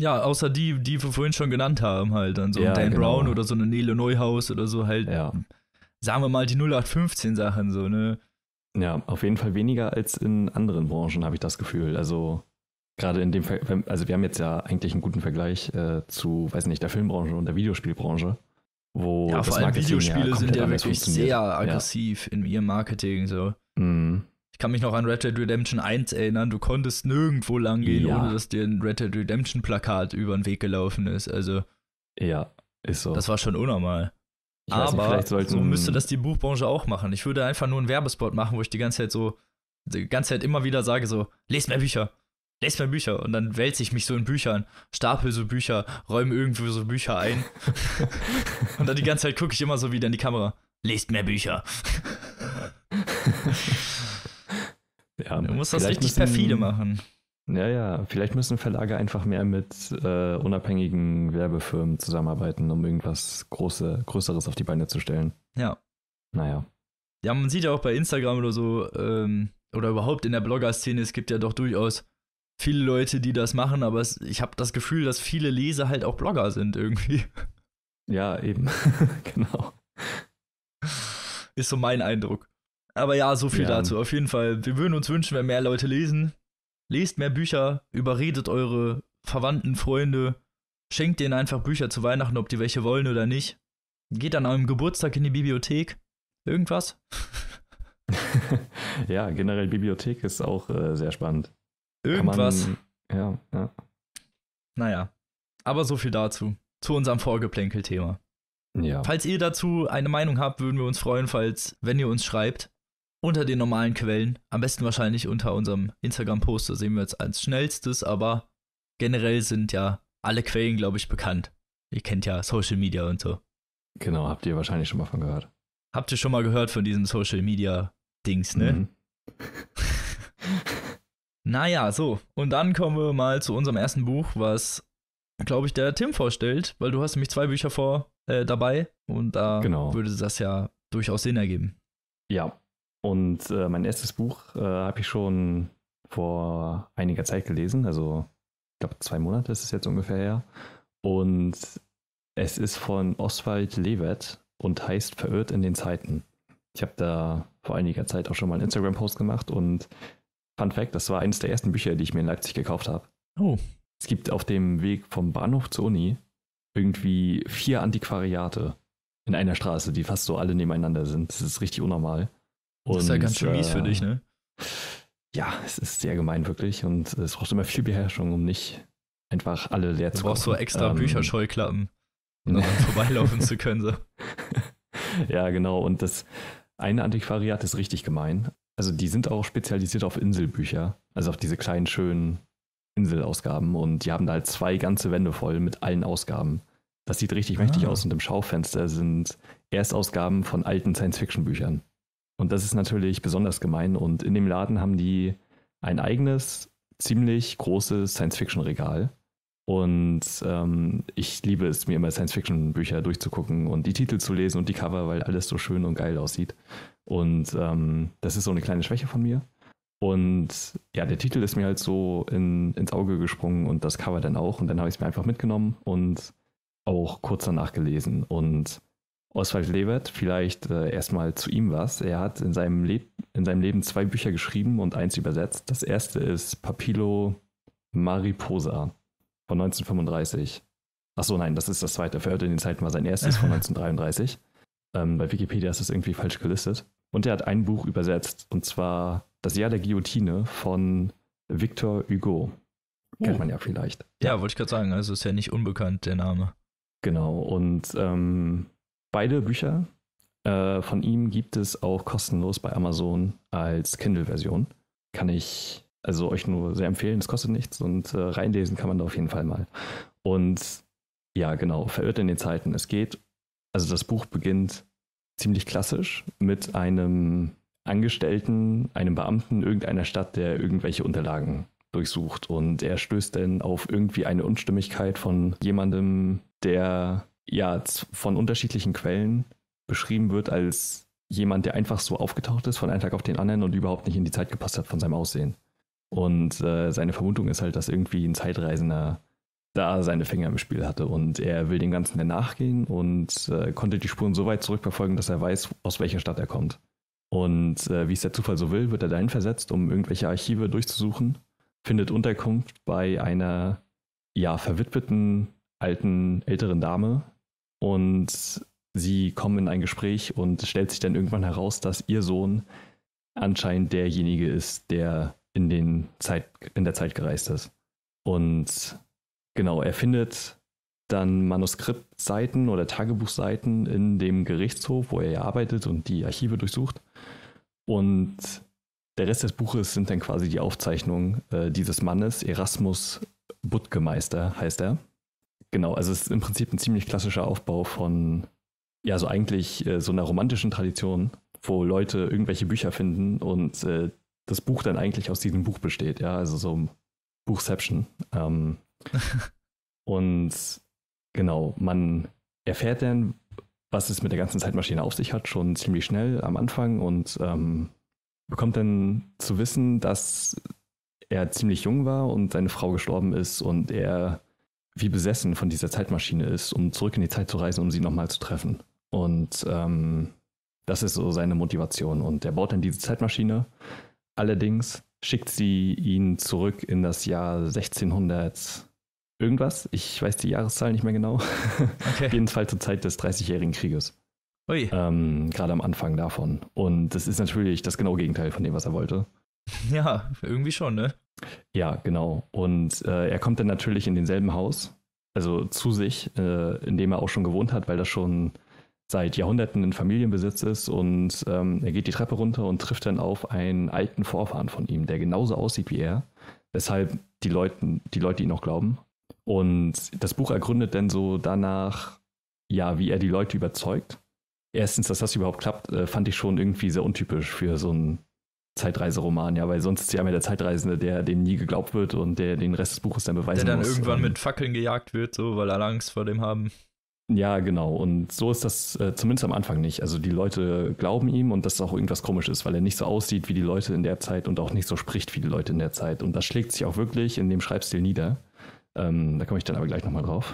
Ja, außer die, die wir vorhin schon genannt haben, halt. Dann so ja, Dan genau. Brown oder so eine Nele Neuhaus oder so halt. Ja sagen wir mal, die 0815 Sachen so, ne? Ja, auf jeden Fall weniger als in anderen Branchen, habe ich das Gefühl. Also gerade in dem, Ver also wir haben jetzt ja eigentlich einen guten Vergleich äh, zu, weiß nicht, der Filmbranche und der Videospielbranche. Wo ja, vor allem Videospiele ja sind ja wirklich sehr aggressiv ja. in ihrem Marketing so. Mhm. Ich kann mich noch an Red Dead Redemption 1 erinnern. Du konntest nirgendwo lang gehen, ja. ohne dass dir ein Red Dead Redemption Plakat über den Weg gelaufen ist. Also. Ja, ist so. Das war schon unnormal. Ich aber nicht, so müsste das die Buchbranche auch machen. Ich würde einfach nur einen Werbespot machen, wo ich die ganze Zeit so, die ganze Zeit immer wieder sage so, lest mehr Bücher, lest mehr Bücher. Und dann wälze ich mich so in Büchern, stapel so Bücher, räume irgendwo so Bücher ein. und dann die ganze Zeit gucke ich immer so wieder in die Kamera. Lest mehr Bücher. ja, du musst das richtig perfide machen. Ja, ja, vielleicht müssen Verlage einfach mehr mit äh, unabhängigen Werbefirmen zusammenarbeiten, um irgendwas Große, Größeres auf die Beine zu stellen. Ja. Naja. Ja, man sieht ja auch bei Instagram oder so, ähm, oder überhaupt in der Blogger-Szene, es gibt ja doch durchaus viele Leute, die das machen, aber es, ich habe das Gefühl, dass viele Leser halt auch Blogger sind irgendwie. Ja, eben. genau. Ist so mein Eindruck. Aber ja, so viel ja. dazu. Auf jeden Fall, wir würden uns wünschen, wenn mehr Leute lesen. Lest mehr Bücher, überredet eure Verwandten, Freunde, schenkt denen einfach Bücher zu Weihnachten, ob die welche wollen oder nicht. Geht an eurem Geburtstag in die Bibliothek. Irgendwas? ja, generell Bibliothek ist auch äh, sehr spannend. Irgendwas. Man, ja, ja. Naja, aber so viel dazu. Zu unserem Vorgeplänkel-Thema. Ja. Falls ihr dazu eine Meinung habt, würden wir uns freuen, falls, wenn ihr uns schreibt unter den normalen Quellen. Am besten wahrscheinlich unter unserem instagram poster sehen wir jetzt als schnellstes, aber generell sind ja alle Quellen, glaube ich, bekannt. Ihr kennt ja Social Media und so. Genau, habt ihr wahrscheinlich schon mal von gehört. Habt ihr schon mal gehört von diesen Social Media Dings, ne? Mhm. naja, so. Und dann kommen wir mal zu unserem ersten Buch, was, glaube ich, der Tim vorstellt, weil du hast nämlich zwei Bücher vor äh, dabei und da genau. würde das ja durchaus Sinn ergeben. Ja, und äh, mein erstes Buch äh, habe ich schon vor einiger Zeit gelesen, also ich glaube zwei Monate ist es jetzt ungefähr her. Und es ist von Oswald Levert und heißt Verirrt in den Zeiten. Ich habe da vor einiger Zeit auch schon mal einen Instagram-Post gemacht und Fun Fact, das war eines der ersten Bücher, die ich mir in Leipzig gekauft habe. Oh. Es gibt auf dem Weg vom Bahnhof zur Uni irgendwie vier Antiquariate in einer Straße, die fast so alle nebeneinander sind. Das ist richtig unnormal. Und, das ist ja ganz schön mies äh, für dich, ne? Ja, es ist sehr gemein wirklich und es braucht immer viel Beherrschung, um nicht einfach alle leer du zu machen. Du brauchst so extra ähm, Bücherscheuklappen, um ne. vorbeilaufen zu können. So. ja, genau. Und das eine Antiquariat ist richtig gemein. Also die sind auch spezialisiert auf Inselbücher, also auf diese kleinen, schönen Inselausgaben. Und die haben da halt zwei ganze Wände voll mit allen Ausgaben. Das sieht richtig ah. mächtig aus. Und im Schaufenster sind Erstausgaben von alten Science-Fiction-Büchern. Und das ist natürlich besonders gemein. Und in dem Laden haben die ein eigenes, ziemlich großes Science-Fiction-Regal. Und ähm, ich liebe es, mir immer Science-Fiction-Bücher durchzugucken und die Titel zu lesen und die Cover, weil alles so schön und geil aussieht. Und ähm, das ist so eine kleine Schwäche von mir. Und ja, der Titel ist mir halt so in, ins Auge gesprungen und das Cover dann auch. Und dann habe ich es mir einfach mitgenommen und auch kurz danach gelesen. Und Oswald Lebert, vielleicht äh, erstmal zu ihm was. Er hat in seinem, in seinem Leben zwei Bücher geschrieben und eins übersetzt. Das erste ist Papilo Mariposa von 1935. Achso, nein, das ist das zweite. Verhört in den Zeiten war sein erstes von 1933. Ähm, bei Wikipedia ist das irgendwie falsch gelistet. Und er hat ein Buch übersetzt, und zwar Das Jahr der Guillotine von Victor Hugo. Oh. Kennt man ja vielleicht. Ja, wollte ich gerade sagen, also ist ja nicht unbekannt, der Name. Genau, und ähm, Beide Bücher äh, von ihm gibt es auch kostenlos bei Amazon als Kindle-Version. Kann ich also euch nur sehr empfehlen, es kostet nichts und äh, reinlesen kann man da auf jeden Fall mal. Und ja, genau, verirrt in den Zeiten. Es geht, also das Buch beginnt ziemlich klassisch mit einem Angestellten, einem Beamten irgendeiner Stadt, der irgendwelche Unterlagen durchsucht und er stößt dann auf irgendwie eine Unstimmigkeit von jemandem, der ja von unterschiedlichen Quellen beschrieben wird als jemand, der einfach so aufgetaucht ist von einem Tag auf den anderen und überhaupt nicht in die Zeit gepasst hat von seinem Aussehen. Und äh, seine Vermutung ist halt, dass irgendwie ein Zeitreisender da seine Finger im Spiel hatte und er will dem Ganzen dann nachgehen und äh, konnte die Spuren so weit zurückverfolgen, dass er weiß, aus welcher Stadt er kommt. Und äh, wie es der Zufall so will, wird er dahin versetzt, um irgendwelche Archive durchzusuchen, findet Unterkunft bei einer ja verwitweten alten älteren Dame, und sie kommen in ein Gespräch und es stellt sich dann irgendwann heraus, dass ihr Sohn anscheinend derjenige ist, der in, den Zeit, in der Zeit gereist ist. Und genau, er findet dann Manuskriptseiten oder Tagebuchseiten in dem Gerichtshof, wo er arbeitet und die Archive durchsucht. Und der Rest des Buches sind dann quasi die Aufzeichnungen äh, dieses Mannes. Erasmus Buttgemeister heißt er. Genau, also es ist im Prinzip ein ziemlich klassischer Aufbau von, ja, so eigentlich äh, so einer romantischen Tradition, wo Leute irgendwelche Bücher finden und äh, das Buch dann eigentlich aus diesem Buch besteht, ja, also so ein Buchception. Ähm, und genau, man erfährt dann, was es mit der ganzen Zeitmaschine auf sich hat, schon ziemlich schnell am Anfang und ähm, bekommt dann zu wissen, dass er ziemlich jung war und seine Frau gestorben ist und er wie besessen von dieser Zeitmaschine ist, um zurück in die Zeit zu reisen, um sie nochmal zu treffen. Und ähm, das ist so seine Motivation. Und er baut dann diese Zeitmaschine. Allerdings schickt sie ihn zurück in das Jahr 1600 irgendwas. Ich weiß die Jahreszahl nicht mehr genau. Okay. Jedenfalls zur Zeit des Dreißigjährigen Krieges. Ui. Ähm, Gerade am Anfang davon. Und das ist natürlich das genaue Gegenteil von dem, was er wollte. Ja, irgendwie schon, ne? Ja, genau. Und äh, er kommt dann natürlich in denselben Haus, also zu sich, äh, in dem er auch schon gewohnt hat, weil das schon seit Jahrhunderten in Familienbesitz ist. Und ähm, er geht die Treppe runter und trifft dann auf einen alten Vorfahren von ihm, der genauso aussieht wie er, weshalb die, Leuten, die Leute ihn auch glauben. Und das Buch ergründet dann so danach, ja, wie er die Leute überzeugt. Erstens, dass das überhaupt klappt, äh, fand ich schon irgendwie sehr untypisch für so ein Zeitreiseroman, ja, weil sonst ist ja immer der Zeitreisende, der dem nie geglaubt wird und der den Rest des Buches dann beweisen muss. Der dann muss. irgendwann ähm, mit Fackeln gejagt wird, so, weil alle Angst vor dem haben. Ja, genau. Und so ist das äh, zumindest am Anfang nicht. Also die Leute glauben ihm und das ist auch irgendwas Komisches, weil er nicht so aussieht wie die Leute in der Zeit und auch nicht so spricht wie die Leute in der Zeit. Und das schlägt sich auch wirklich in dem Schreibstil nieder. Ähm, da komme ich dann aber gleich nochmal drauf.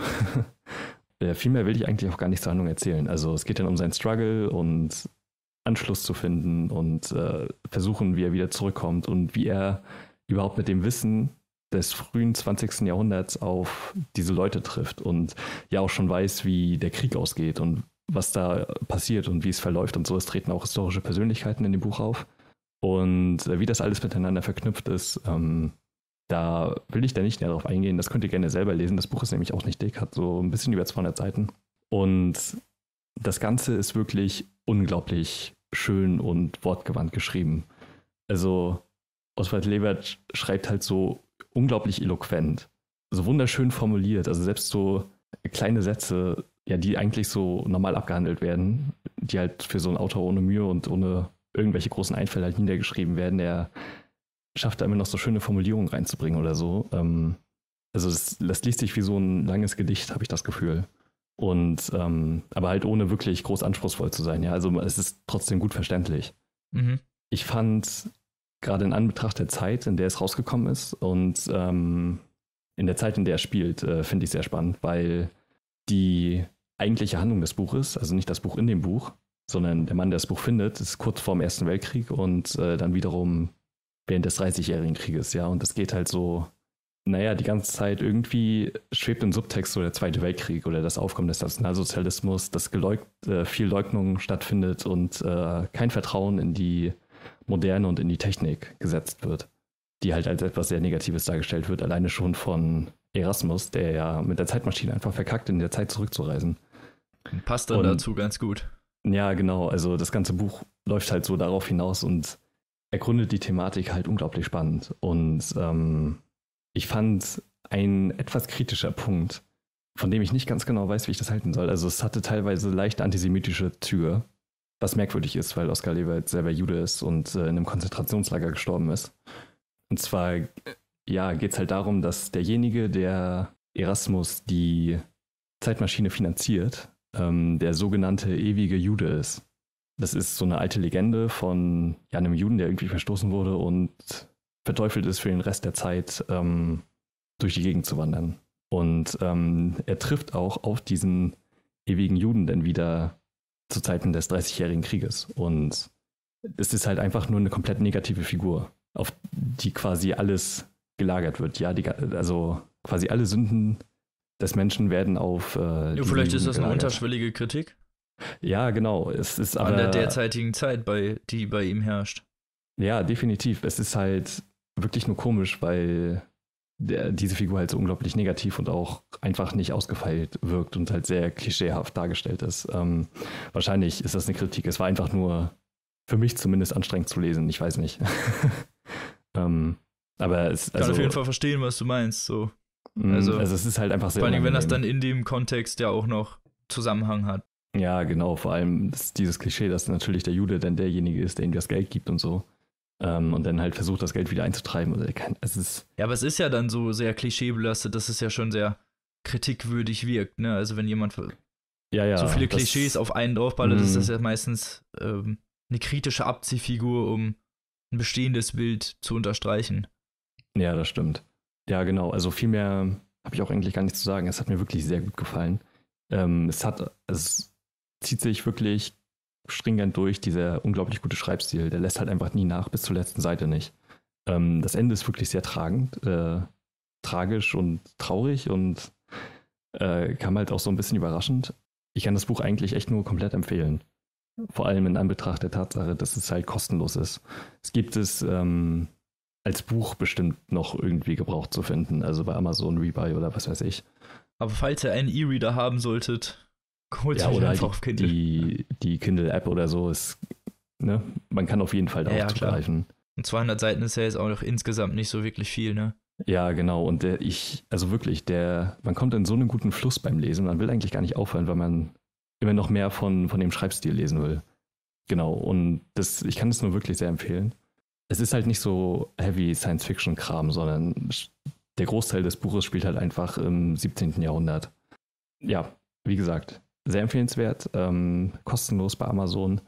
äh, viel mehr will ich eigentlich auch gar nicht zur Handlung erzählen. Also es geht dann um seinen Struggle und Anschluss zu finden und äh, versuchen, wie er wieder zurückkommt und wie er überhaupt mit dem Wissen des frühen 20. Jahrhunderts auf diese Leute trifft und ja auch schon weiß, wie der Krieg ausgeht und was da passiert und wie es verläuft und so. Es treten auch historische Persönlichkeiten in dem Buch auf. Und äh, wie das alles miteinander verknüpft ist, ähm, da will ich da nicht näher drauf eingehen. Das könnt ihr gerne selber lesen. Das Buch ist nämlich auch nicht dick, hat so ein bisschen über 200 Seiten. Und das Ganze ist wirklich unglaublich schön und wortgewandt geschrieben. Also Oswald Lebert schreibt halt so unglaublich eloquent, so wunderschön formuliert. Also selbst so kleine Sätze, ja, die eigentlich so normal abgehandelt werden, die halt für so einen Autor ohne Mühe und ohne irgendwelche großen Einfälle halt niedergeschrieben werden, der schafft da immer noch so schöne Formulierungen reinzubringen oder so. Ähm, also das, das liest sich wie so ein langes Gedicht, habe ich das Gefühl. Und ähm, aber halt ohne wirklich groß anspruchsvoll zu sein, ja. Also es ist trotzdem gut verständlich. Mhm. Ich fand gerade in Anbetracht der Zeit, in der es rausgekommen ist und ähm, in der Zeit, in der er spielt, äh, finde ich sehr spannend, weil die eigentliche Handlung des Buches, also nicht das Buch in dem Buch, sondern der Mann, der das Buch findet, ist kurz vor dem Ersten Weltkrieg und äh, dann wiederum während des 30-jährigen Krieges, ja. Und es geht halt so naja, die ganze Zeit irgendwie schwebt im Subtext so der Zweite Weltkrieg oder das Aufkommen des Nationalsozialismus, dass geleugnt, äh, viel Leugnung stattfindet und äh, kein Vertrauen in die Moderne und in die Technik gesetzt wird, die halt als etwas sehr Negatives dargestellt wird, alleine schon von Erasmus, der ja mit der Zeitmaschine einfach verkackt, in der Zeit zurückzureisen. Passt dann und, dazu ganz gut. Ja, genau. Also das ganze Buch läuft halt so darauf hinaus und ergründet die Thematik halt unglaublich spannend. Und ähm, ich fand ein etwas kritischer Punkt, von dem ich nicht ganz genau weiß, wie ich das halten soll. Also es hatte teilweise leicht antisemitische Züge, was merkwürdig ist, weil Oskar Lewald selber Jude ist und äh, in einem Konzentrationslager gestorben ist. Und zwar, ja, geht es halt darum, dass derjenige, der Erasmus die Zeitmaschine finanziert, ähm, der sogenannte ewige Jude ist. Das ist so eine alte Legende von ja, einem Juden, der irgendwie verstoßen wurde und verteufelt ist, für den Rest der Zeit, ähm, durch die Gegend zu wandern. Und ähm, er trifft auch auf diesen ewigen Juden dann wieder zu Zeiten des Dreißigjährigen Krieges. Und es ist halt einfach nur eine komplett negative Figur, auf die quasi alles gelagert wird. Ja, die, also quasi alle Sünden des Menschen werden auf. Äh, ja, vielleicht ist das gelagert. eine unterschwellige Kritik. Ja, genau. Es ist an der derzeitigen Zeit, bei, die bei ihm herrscht. Ja, definitiv. Es ist halt wirklich nur komisch, weil der, diese Figur halt so unglaublich negativ und auch einfach nicht ausgefeilt wirkt und halt sehr klischeehaft dargestellt ist. Ähm, wahrscheinlich ist das eine Kritik. Es war einfach nur für mich zumindest anstrengend zu lesen. Ich weiß nicht. ähm, aber es. ist. Also, Kann auf jeden Fall verstehen, was du meinst. So. Mm, also, also es ist halt einfach sehr. Vor allem, wenn das dann in dem Kontext ja auch noch Zusammenhang hat. Ja, genau. Vor allem dieses Klischee, dass natürlich der Jude dann derjenige ist, der ihm das Geld gibt und so. Ähm, und dann halt versucht, das Geld wieder einzutreiben. Also, es ist ja, aber es ist ja dann so sehr klischeebelastet, dass es ja schon sehr kritikwürdig wirkt. Ne? Also, wenn jemand ja, ja, so viele Klischees auf einen draufballert, ist das mhm. ja meistens ähm, eine kritische Abziehfigur, um ein bestehendes Bild zu unterstreichen. Ja, das stimmt. Ja, genau. Also, viel mehr habe ich auch eigentlich gar nichts zu sagen. Es hat mir wirklich sehr gut gefallen. Ähm, es hat, es zieht sich wirklich stringent durch, dieser unglaublich gute Schreibstil. Der lässt halt einfach nie nach, bis zur letzten Seite nicht. Ähm, das Ende ist wirklich sehr tragend, äh, tragisch und traurig und äh, kam halt auch so ein bisschen überraschend. Ich kann das Buch eigentlich echt nur komplett empfehlen. Vor allem in Anbetracht der Tatsache, dass es halt kostenlos ist. Es gibt es ähm, als Buch bestimmt noch irgendwie gebraucht zu finden, also bei Amazon Rebuy oder was weiß ich. Aber falls ihr einen E-Reader haben solltet, Holt ja, oder einfach die, die, die Kindle-App oder so ist, ne? Man kann auf jeden Fall darauf ja, ja, zugreifen. Und 200 Seiten ist ja jetzt auch noch insgesamt nicht so wirklich viel, ne? Ja, genau. Und der, ich, also wirklich, der, man kommt in so einen guten Fluss beim Lesen. Man will eigentlich gar nicht aufhören, weil man immer noch mehr von, von dem Schreibstil lesen will. Genau. Und das, ich kann das nur wirklich sehr empfehlen. Es ist halt nicht so heavy Science-Fiction-Kram, sondern der Großteil des Buches spielt halt einfach im 17. Jahrhundert. Ja, wie gesagt, sehr empfehlenswert, ähm, kostenlos bei Amazon.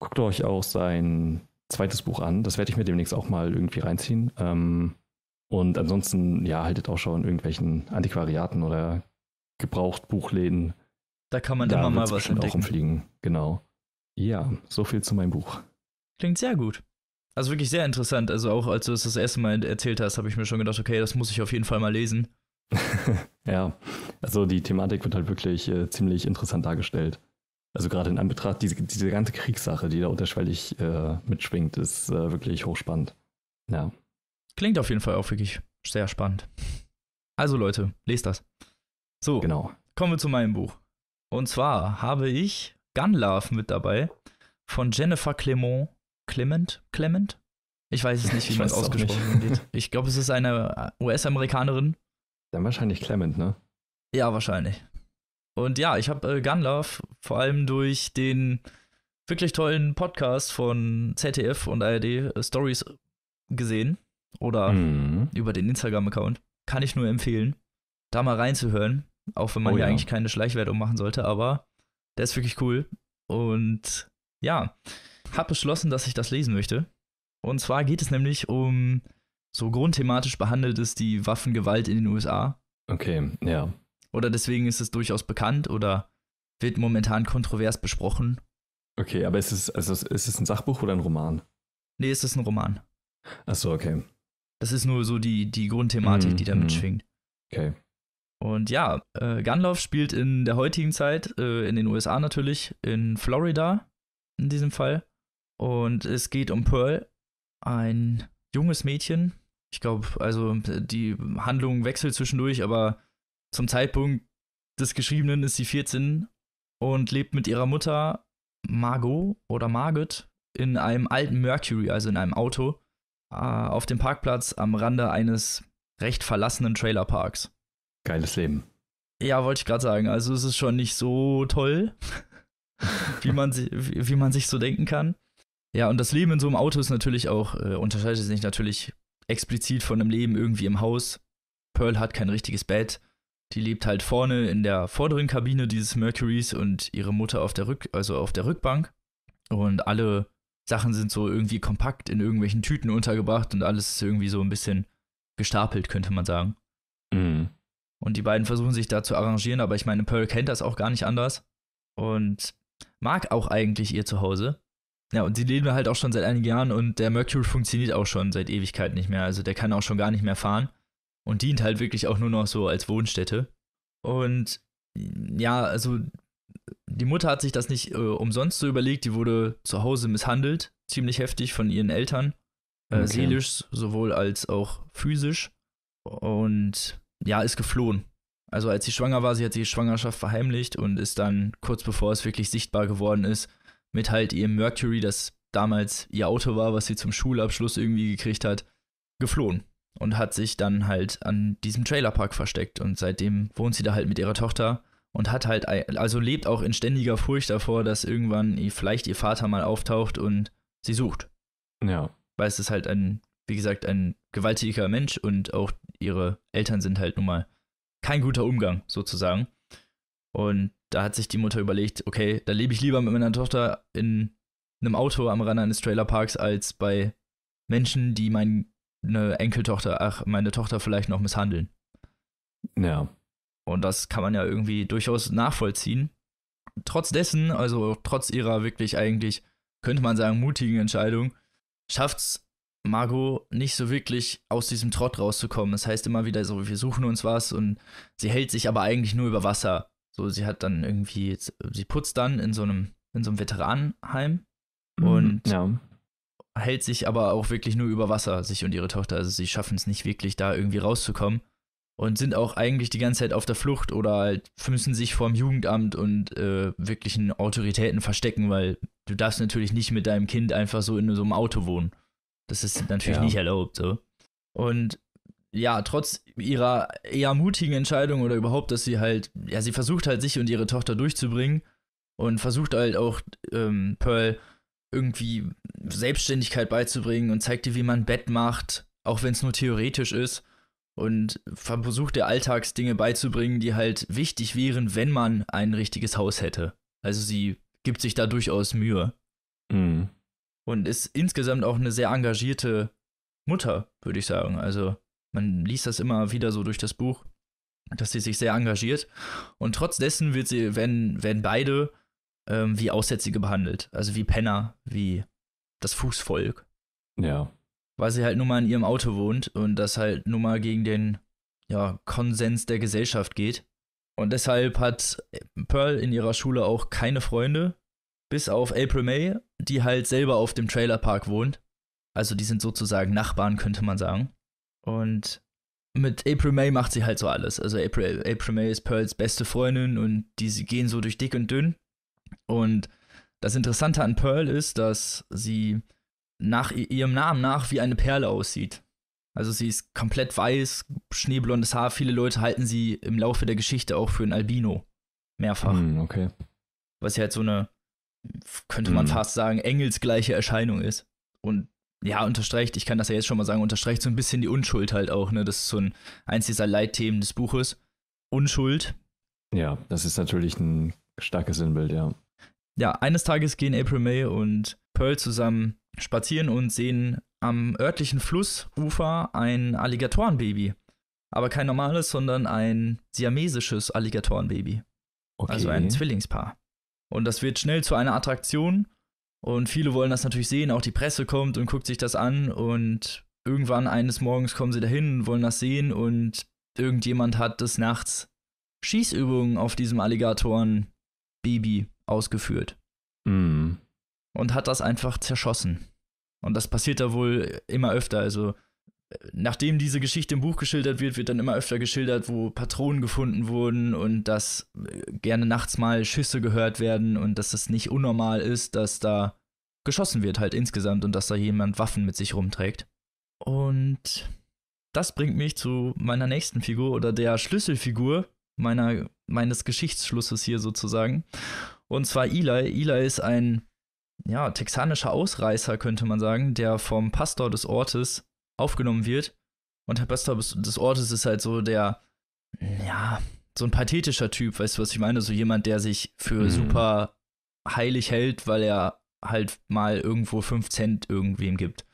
Guckt euch auch sein zweites Buch an. Das werde ich mir demnächst auch mal irgendwie reinziehen. Ähm, und ansonsten, ja, haltet auch schon irgendwelchen Antiquariaten oder Gebrauchtbuchläden. Da kann man da immer mal was entdecken. Auch rumfliegen. Genau. Ja, so viel zu meinem Buch. Klingt sehr gut. Also wirklich sehr interessant. Also auch als du es das erste Mal erzählt hast, habe ich mir schon gedacht, okay, das muss ich auf jeden Fall mal lesen. ja, also die Thematik wird halt wirklich äh, ziemlich interessant dargestellt. Also gerade in Anbetracht diese, diese ganze Kriegssache, die da unterschwellig äh, mitschwingt, ist äh, wirklich hochspannend. Ja. Klingt auf jeden Fall auch wirklich sehr spannend. Also Leute, lest das. So, genau. kommen wir zu meinem Buch. Und zwar habe ich Gunlove mit dabei von Jennifer Clement. Clement? Clement? Ich weiß es nicht, wie man es ausgesprochen wird. Ich glaube, es ist eine äh, US-Amerikanerin. Dann wahrscheinlich Clement, ne? Ja, wahrscheinlich. Und ja, ich habe äh, Gunlove vor allem durch den wirklich tollen Podcast von ZDF und ARD äh, Stories gesehen oder mhm. über den Instagram-Account. Kann ich nur empfehlen, da mal reinzuhören, auch wenn man oh, ja. eigentlich keine Schleichwertung machen sollte, aber der ist wirklich cool. Und ja, habe beschlossen, dass ich das lesen möchte. Und zwar geht es nämlich um so grundthematisch behandelt ist die Waffengewalt in den USA. Okay, ja. Oder deswegen ist es durchaus bekannt oder wird momentan kontrovers besprochen. Okay, aber ist es, also ist es ein Sachbuch oder ein Roman? Nee, es ist ein Roman. Achso, okay. Das ist nur so die, die Grundthematik, mm, die damit mm. schwingt. Okay. Und ja, äh, Gunlove spielt in der heutigen Zeit, äh, in den USA natürlich, in Florida in diesem Fall. Und es geht um Pearl, ein junges Mädchen. Ich glaube, also die Handlung wechselt zwischendurch, aber zum Zeitpunkt des Geschriebenen ist sie 14 und lebt mit ihrer Mutter Margot oder Margot in einem alten Mercury, also in einem Auto, äh, auf dem Parkplatz am Rande eines recht verlassenen Trailerparks. Geiles Leben. Ja, wollte ich gerade sagen. Also es ist schon nicht so toll, wie, man, wie man sich so denken kann. Ja, und das Leben in so einem Auto ist natürlich auch, äh, unterscheidet sich natürlich explizit von einem Leben irgendwie im Haus. Pearl hat kein richtiges Bett. Die lebt halt vorne in der vorderen Kabine dieses Mercurys und ihre Mutter auf der Rück, also auf der Rückbank. Und alle Sachen sind so irgendwie kompakt in irgendwelchen Tüten untergebracht und alles ist irgendwie so ein bisschen gestapelt, könnte man sagen. Mhm. Und die beiden versuchen sich da zu arrangieren, aber ich meine, Pearl kennt das auch gar nicht anders und mag auch eigentlich ihr Zuhause. Ja, und sie leben halt auch schon seit einigen Jahren und der Mercury funktioniert auch schon seit Ewigkeit nicht mehr. Also der kann auch schon gar nicht mehr fahren und dient halt wirklich auch nur noch so als Wohnstätte. Und mm, ja, also die Mutter hat sich das nicht äh, umsonst so überlegt, die wurde zu Hause misshandelt, ziemlich heftig von ihren Eltern, äh, okay. seelisch sowohl als auch physisch und ja, ist geflohen. Also als sie schwanger war, sie hat die Schwangerschaft verheimlicht und ist dann kurz bevor es wirklich sichtbar geworden ist, mit halt ihrem Mercury, das damals ihr Auto war, was sie zum Schulabschluss irgendwie gekriegt hat, geflohen und hat sich dann halt an diesem Trailerpark versteckt und seitdem wohnt sie da halt mit ihrer Tochter und hat halt, also lebt auch in ständiger Furcht davor, dass irgendwann vielleicht ihr Vater mal auftaucht und sie sucht. Ja. Weil es ist halt ein, wie gesagt, ein gewalttätiger Mensch und auch ihre Eltern sind halt nun mal kein guter Umgang sozusagen. Und da hat sich die Mutter überlegt, okay, da lebe ich lieber mit meiner Tochter in einem Auto am Rand eines Trailerparks als bei Menschen, die mein eine Enkeltochter, ach, meine Tochter vielleicht noch misshandeln. Ja. Und das kann man ja irgendwie durchaus nachvollziehen. Trotz dessen, also trotz ihrer wirklich eigentlich, könnte man sagen, mutigen Entscheidung, schafft's Margot nicht so wirklich aus diesem Trott rauszukommen. Das heißt immer wieder so, wir suchen uns was und sie hält sich aber eigentlich nur über Wasser. So, sie hat dann irgendwie, sie putzt dann in so einem, in so einem Veteranenheim mhm, und ja hält sich aber auch wirklich nur über Wasser, sich und ihre Tochter. Also sie schaffen es nicht wirklich, da irgendwie rauszukommen und sind auch eigentlich die ganze Zeit auf der Flucht oder halt müssen sich vorm Jugendamt und äh, wirklichen Autoritäten verstecken, weil du darfst natürlich nicht mit deinem Kind einfach so in so einem Auto wohnen. Das ist natürlich ja. nicht erlaubt. So. Und ja, trotz ihrer eher mutigen Entscheidung oder überhaupt, dass sie halt, ja, sie versucht halt sich und ihre Tochter durchzubringen und versucht halt auch ähm, Pearl irgendwie Selbstständigkeit beizubringen und zeigt dir, wie man Bett macht, auch wenn es nur theoretisch ist. Und versucht dir Alltagsdinge beizubringen, die halt wichtig wären, wenn man ein richtiges Haus hätte. Also sie gibt sich da durchaus Mühe. Mhm. Und ist insgesamt auch eine sehr engagierte Mutter, würde ich sagen. Also man liest das immer wieder so durch das Buch, dass sie sich sehr engagiert. Und trotz dessen wird sie, wenn, wenn beide ähm, wie Aussätzige behandelt. Also wie Penner, wie das Fußvolk. Ja. Weil sie halt nun mal in ihrem Auto wohnt und das halt nun mal gegen den ja, Konsens der Gesellschaft geht. Und deshalb hat Pearl in ihrer Schule auch keine Freunde, bis auf April May, die halt selber auf dem Trailerpark wohnt. Also die sind sozusagen Nachbarn, könnte man sagen. Und mit April May macht sie halt so alles. Also April, April May ist Pearls beste Freundin und die gehen so durch dick und dünn. Und das Interessante an Pearl ist, dass sie nach ihrem Namen nach wie eine Perle aussieht. Also sie ist komplett weiß, schneeblondes Haar. Viele Leute halten sie im Laufe der Geschichte auch für ein Albino. Mehrfach. Mm, okay. Was ja halt so eine, könnte man mm. fast sagen, engelsgleiche Erscheinung ist. Und ja, unterstreicht, ich kann das ja jetzt schon mal sagen, unterstreicht so ein bisschen die Unschuld halt auch, ne? Das ist so ein, eins dieser Leitthemen des Buches. Unschuld. Ja, das ist natürlich ein Starkes Sinnbild, ja. Ja, eines Tages gehen April May und Pearl zusammen spazieren und sehen am örtlichen Flussufer ein Alligatorenbaby. Aber kein normales, sondern ein siamesisches Alligatorenbaby. Okay. Also ein Zwillingspaar. Und das wird schnell zu einer Attraktion. Und viele wollen das natürlich sehen. Auch die Presse kommt und guckt sich das an. Und irgendwann eines Morgens kommen sie dahin, und wollen das sehen. Und irgendjemand hat des Nachts Schießübungen auf diesem Alligatoren Baby ausgeführt. Mm. Und hat das einfach zerschossen. Und das passiert da wohl immer öfter. Also, nachdem diese Geschichte im Buch geschildert wird, wird dann immer öfter geschildert, wo Patronen gefunden wurden und dass äh, gerne nachts mal Schüsse gehört werden und dass es nicht unnormal ist, dass da geschossen wird halt insgesamt und dass da jemand Waffen mit sich rumträgt. Und das bringt mich zu meiner nächsten Figur oder der Schlüsselfigur meiner, meines Geschichtsschlusses hier sozusagen. Und zwar Eli. Eli ist ein ja, texanischer Ausreißer, könnte man sagen, der vom Pastor des Ortes aufgenommen wird. Und der Pastor des Ortes ist halt so der, ja, so ein pathetischer Typ, weißt du, was ich meine? So jemand, der sich für mhm. super heilig hält, weil er halt mal irgendwo 5 Cent irgendwem gibt.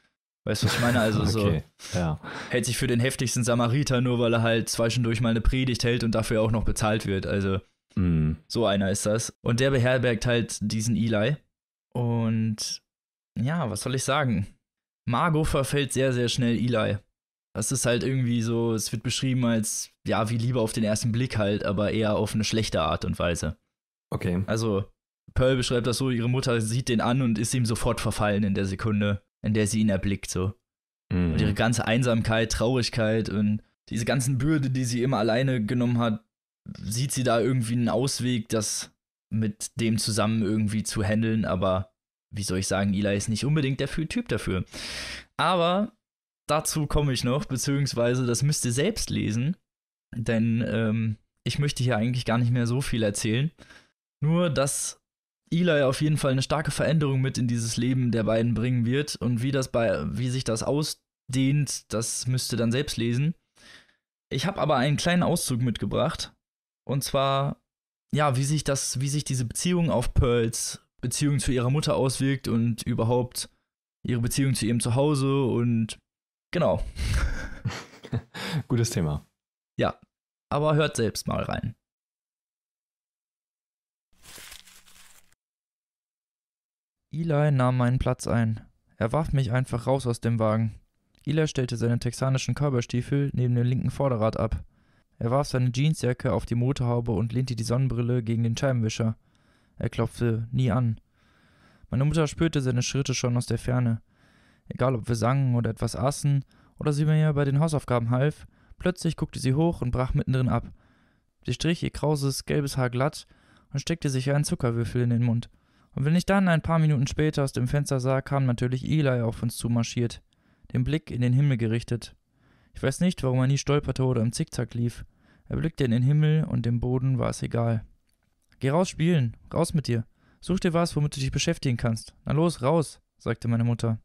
Weißt du, was ich meine? Also okay, so ja. hält sich für den heftigsten Samariter, nur weil er halt zwischendurch mal eine Predigt hält und dafür auch noch bezahlt wird. Also mm. so einer ist das. Und der beherbergt halt diesen Eli. Und ja, was soll ich sagen? Margot verfällt sehr, sehr schnell Eli. Das ist halt irgendwie so, es wird beschrieben als, ja, wie Liebe auf den ersten Blick halt, aber eher auf eine schlechte Art und Weise. Okay. Also, Pearl beschreibt das so, ihre Mutter sieht den an und ist ihm sofort verfallen in der Sekunde in der sie ihn erblickt, so. Mhm. Und ihre mhm. ganze Einsamkeit, Traurigkeit und diese ganzen Bürde, die sie immer alleine genommen hat, sieht sie da irgendwie einen Ausweg, das mit dem zusammen irgendwie zu handeln, aber wie soll ich sagen, Eli ist nicht unbedingt der Typ dafür. Aber dazu komme ich noch, beziehungsweise das müsst ihr selbst lesen, denn ähm, ich möchte hier eigentlich gar nicht mehr so viel erzählen. Nur, dass Eli auf jeden Fall eine starke Veränderung mit in dieses Leben der beiden bringen wird und wie das bei wie sich das ausdehnt, das müsst ihr dann selbst lesen. Ich habe aber einen kleinen Auszug mitgebracht und zwar ja, wie sich das wie sich diese Beziehung auf Pearls Beziehung zu ihrer Mutter auswirkt und überhaupt ihre Beziehung zu ihrem Zuhause und genau. Gutes Thema. Ja, aber hört selbst mal rein. Eli nahm meinen Platz ein. Er warf mich einfach raus aus dem Wagen. Eli stellte seine texanischen Körperstiefel neben dem linken Vorderrad ab. Er warf seine Jeansjacke auf die Motorhaube und lehnte die Sonnenbrille gegen den Scheibenwischer. Er klopfte nie an. Meine Mutter spürte seine Schritte schon aus der Ferne. Egal, ob wir sangen oder etwas aßen oder sie mir bei den Hausaufgaben half, plötzlich guckte sie hoch und brach mittendrin ab. Sie strich ihr krauses, gelbes Haar glatt und steckte sich einen Zuckerwürfel in den Mund. Und wenn ich dann ein paar Minuten später aus dem Fenster sah, kam natürlich Eli auf uns zumarschiert, den Blick in den Himmel gerichtet. Ich weiß nicht, warum er nie stolperte oder im Zickzack lief. Er blickte in den Himmel und dem Boden war es egal. Geh raus spielen, raus mit dir. Such dir was, womit du dich beschäftigen kannst. Na los, raus, sagte meine Mutter.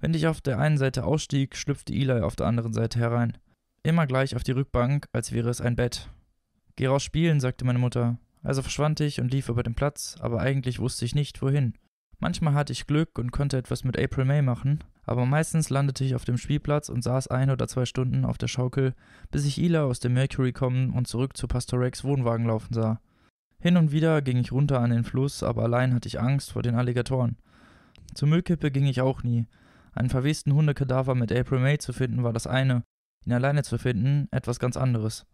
Wenn ich auf der einen Seite ausstieg, schlüpfte Eli auf der anderen Seite herein. Immer gleich auf die Rückbank, als wäre es ein Bett. Geh raus spielen, sagte meine Mutter. Also verschwand ich und lief über den Platz, aber eigentlich wusste ich nicht, wohin. Manchmal hatte ich Glück und konnte etwas mit April May machen, aber meistens landete ich auf dem Spielplatz und saß ein oder zwei Stunden auf der Schaukel, bis ich Ila aus dem Mercury kommen und zurück zu Pastor Rex Wohnwagen laufen sah. Hin und wieder ging ich runter an den Fluss, aber allein hatte ich Angst vor den Alligatoren. Zur Müllkippe ging ich auch nie. Einen verwesten Hundekadaver mit April May zu finden war das eine, ihn alleine zu finden etwas ganz anderes.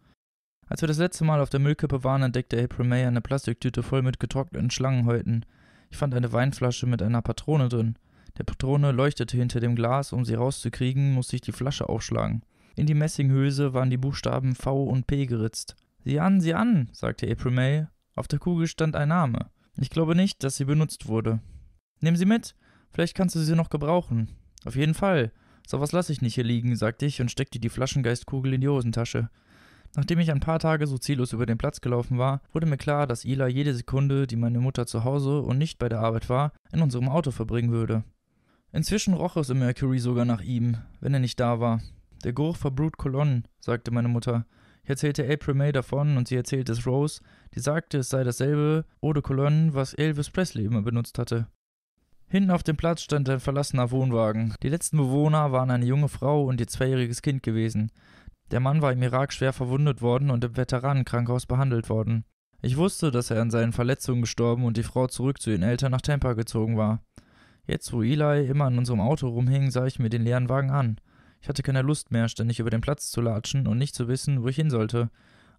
Als wir das letzte Mal auf der Müllkippe waren, entdeckte April May eine Plastiktüte voll mit getrockneten Schlangenhäuten. Ich fand eine Weinflasche mit einer Patrone drin. Der Patrone leuchtete hinter dem Glas, um sie rauszukriegen, musste ich die Flasche aufschlagen. In die Messinghülse waren die Buchstaben V und P geritzt. Sieh an, sieh an, sagte April May. Auf der Kugel stand ein Name. Ich glaube nicht, dass sie benutzt wurde. Nimm sie mit, vielleicht kannst du sie noch gebrauchen. Auf jeden Fall. So was lasse ich nicht hier liegen, sagte ich und steckte die Flaschengeistkugel in die Hosentasche. Nachdem ich ein paar Tage so ziellos über den Platz gelaufen war, wurde mir klar, dass Ila jede Sekunde, die meine Mutter zu Hause und nicht bei der Arbeit war, in unserem Auto verbringen würde. Inzwischen roch es im Mercury sogar nach ihm, wenn er nicht da war. Der Geruch verbrüht Kolonnen, sagte meine Mutter. Ich erzählte April May davon und sie erzählte es Rose, die sagte, es sei dasselbe Eau de Cologne, was Elvis Presley immer benutzt hatte. Hinten auf dem Platz stand ein verlassener Wohnwagen. Die letzten Bewohner waren eine junge Frau und ihr zweijähriges Kind gewesen. Der Mann war im Irak schwer verwundet worden und im Veteranenkrankhaus behandelt worden. Ich wusste, dass er an seinen Verletzungen gestorben und die Frau zurück zu ihren Eltern nach Tampa gezogen war. Jetzt, wo Eli immer an unserem Auto rumhing, sah ich mir den leeren Wagen an. Ich hatte keine Lust mehr, ständig über den Platz zu latschen und nicht zu wissen, wo ich hin sollte.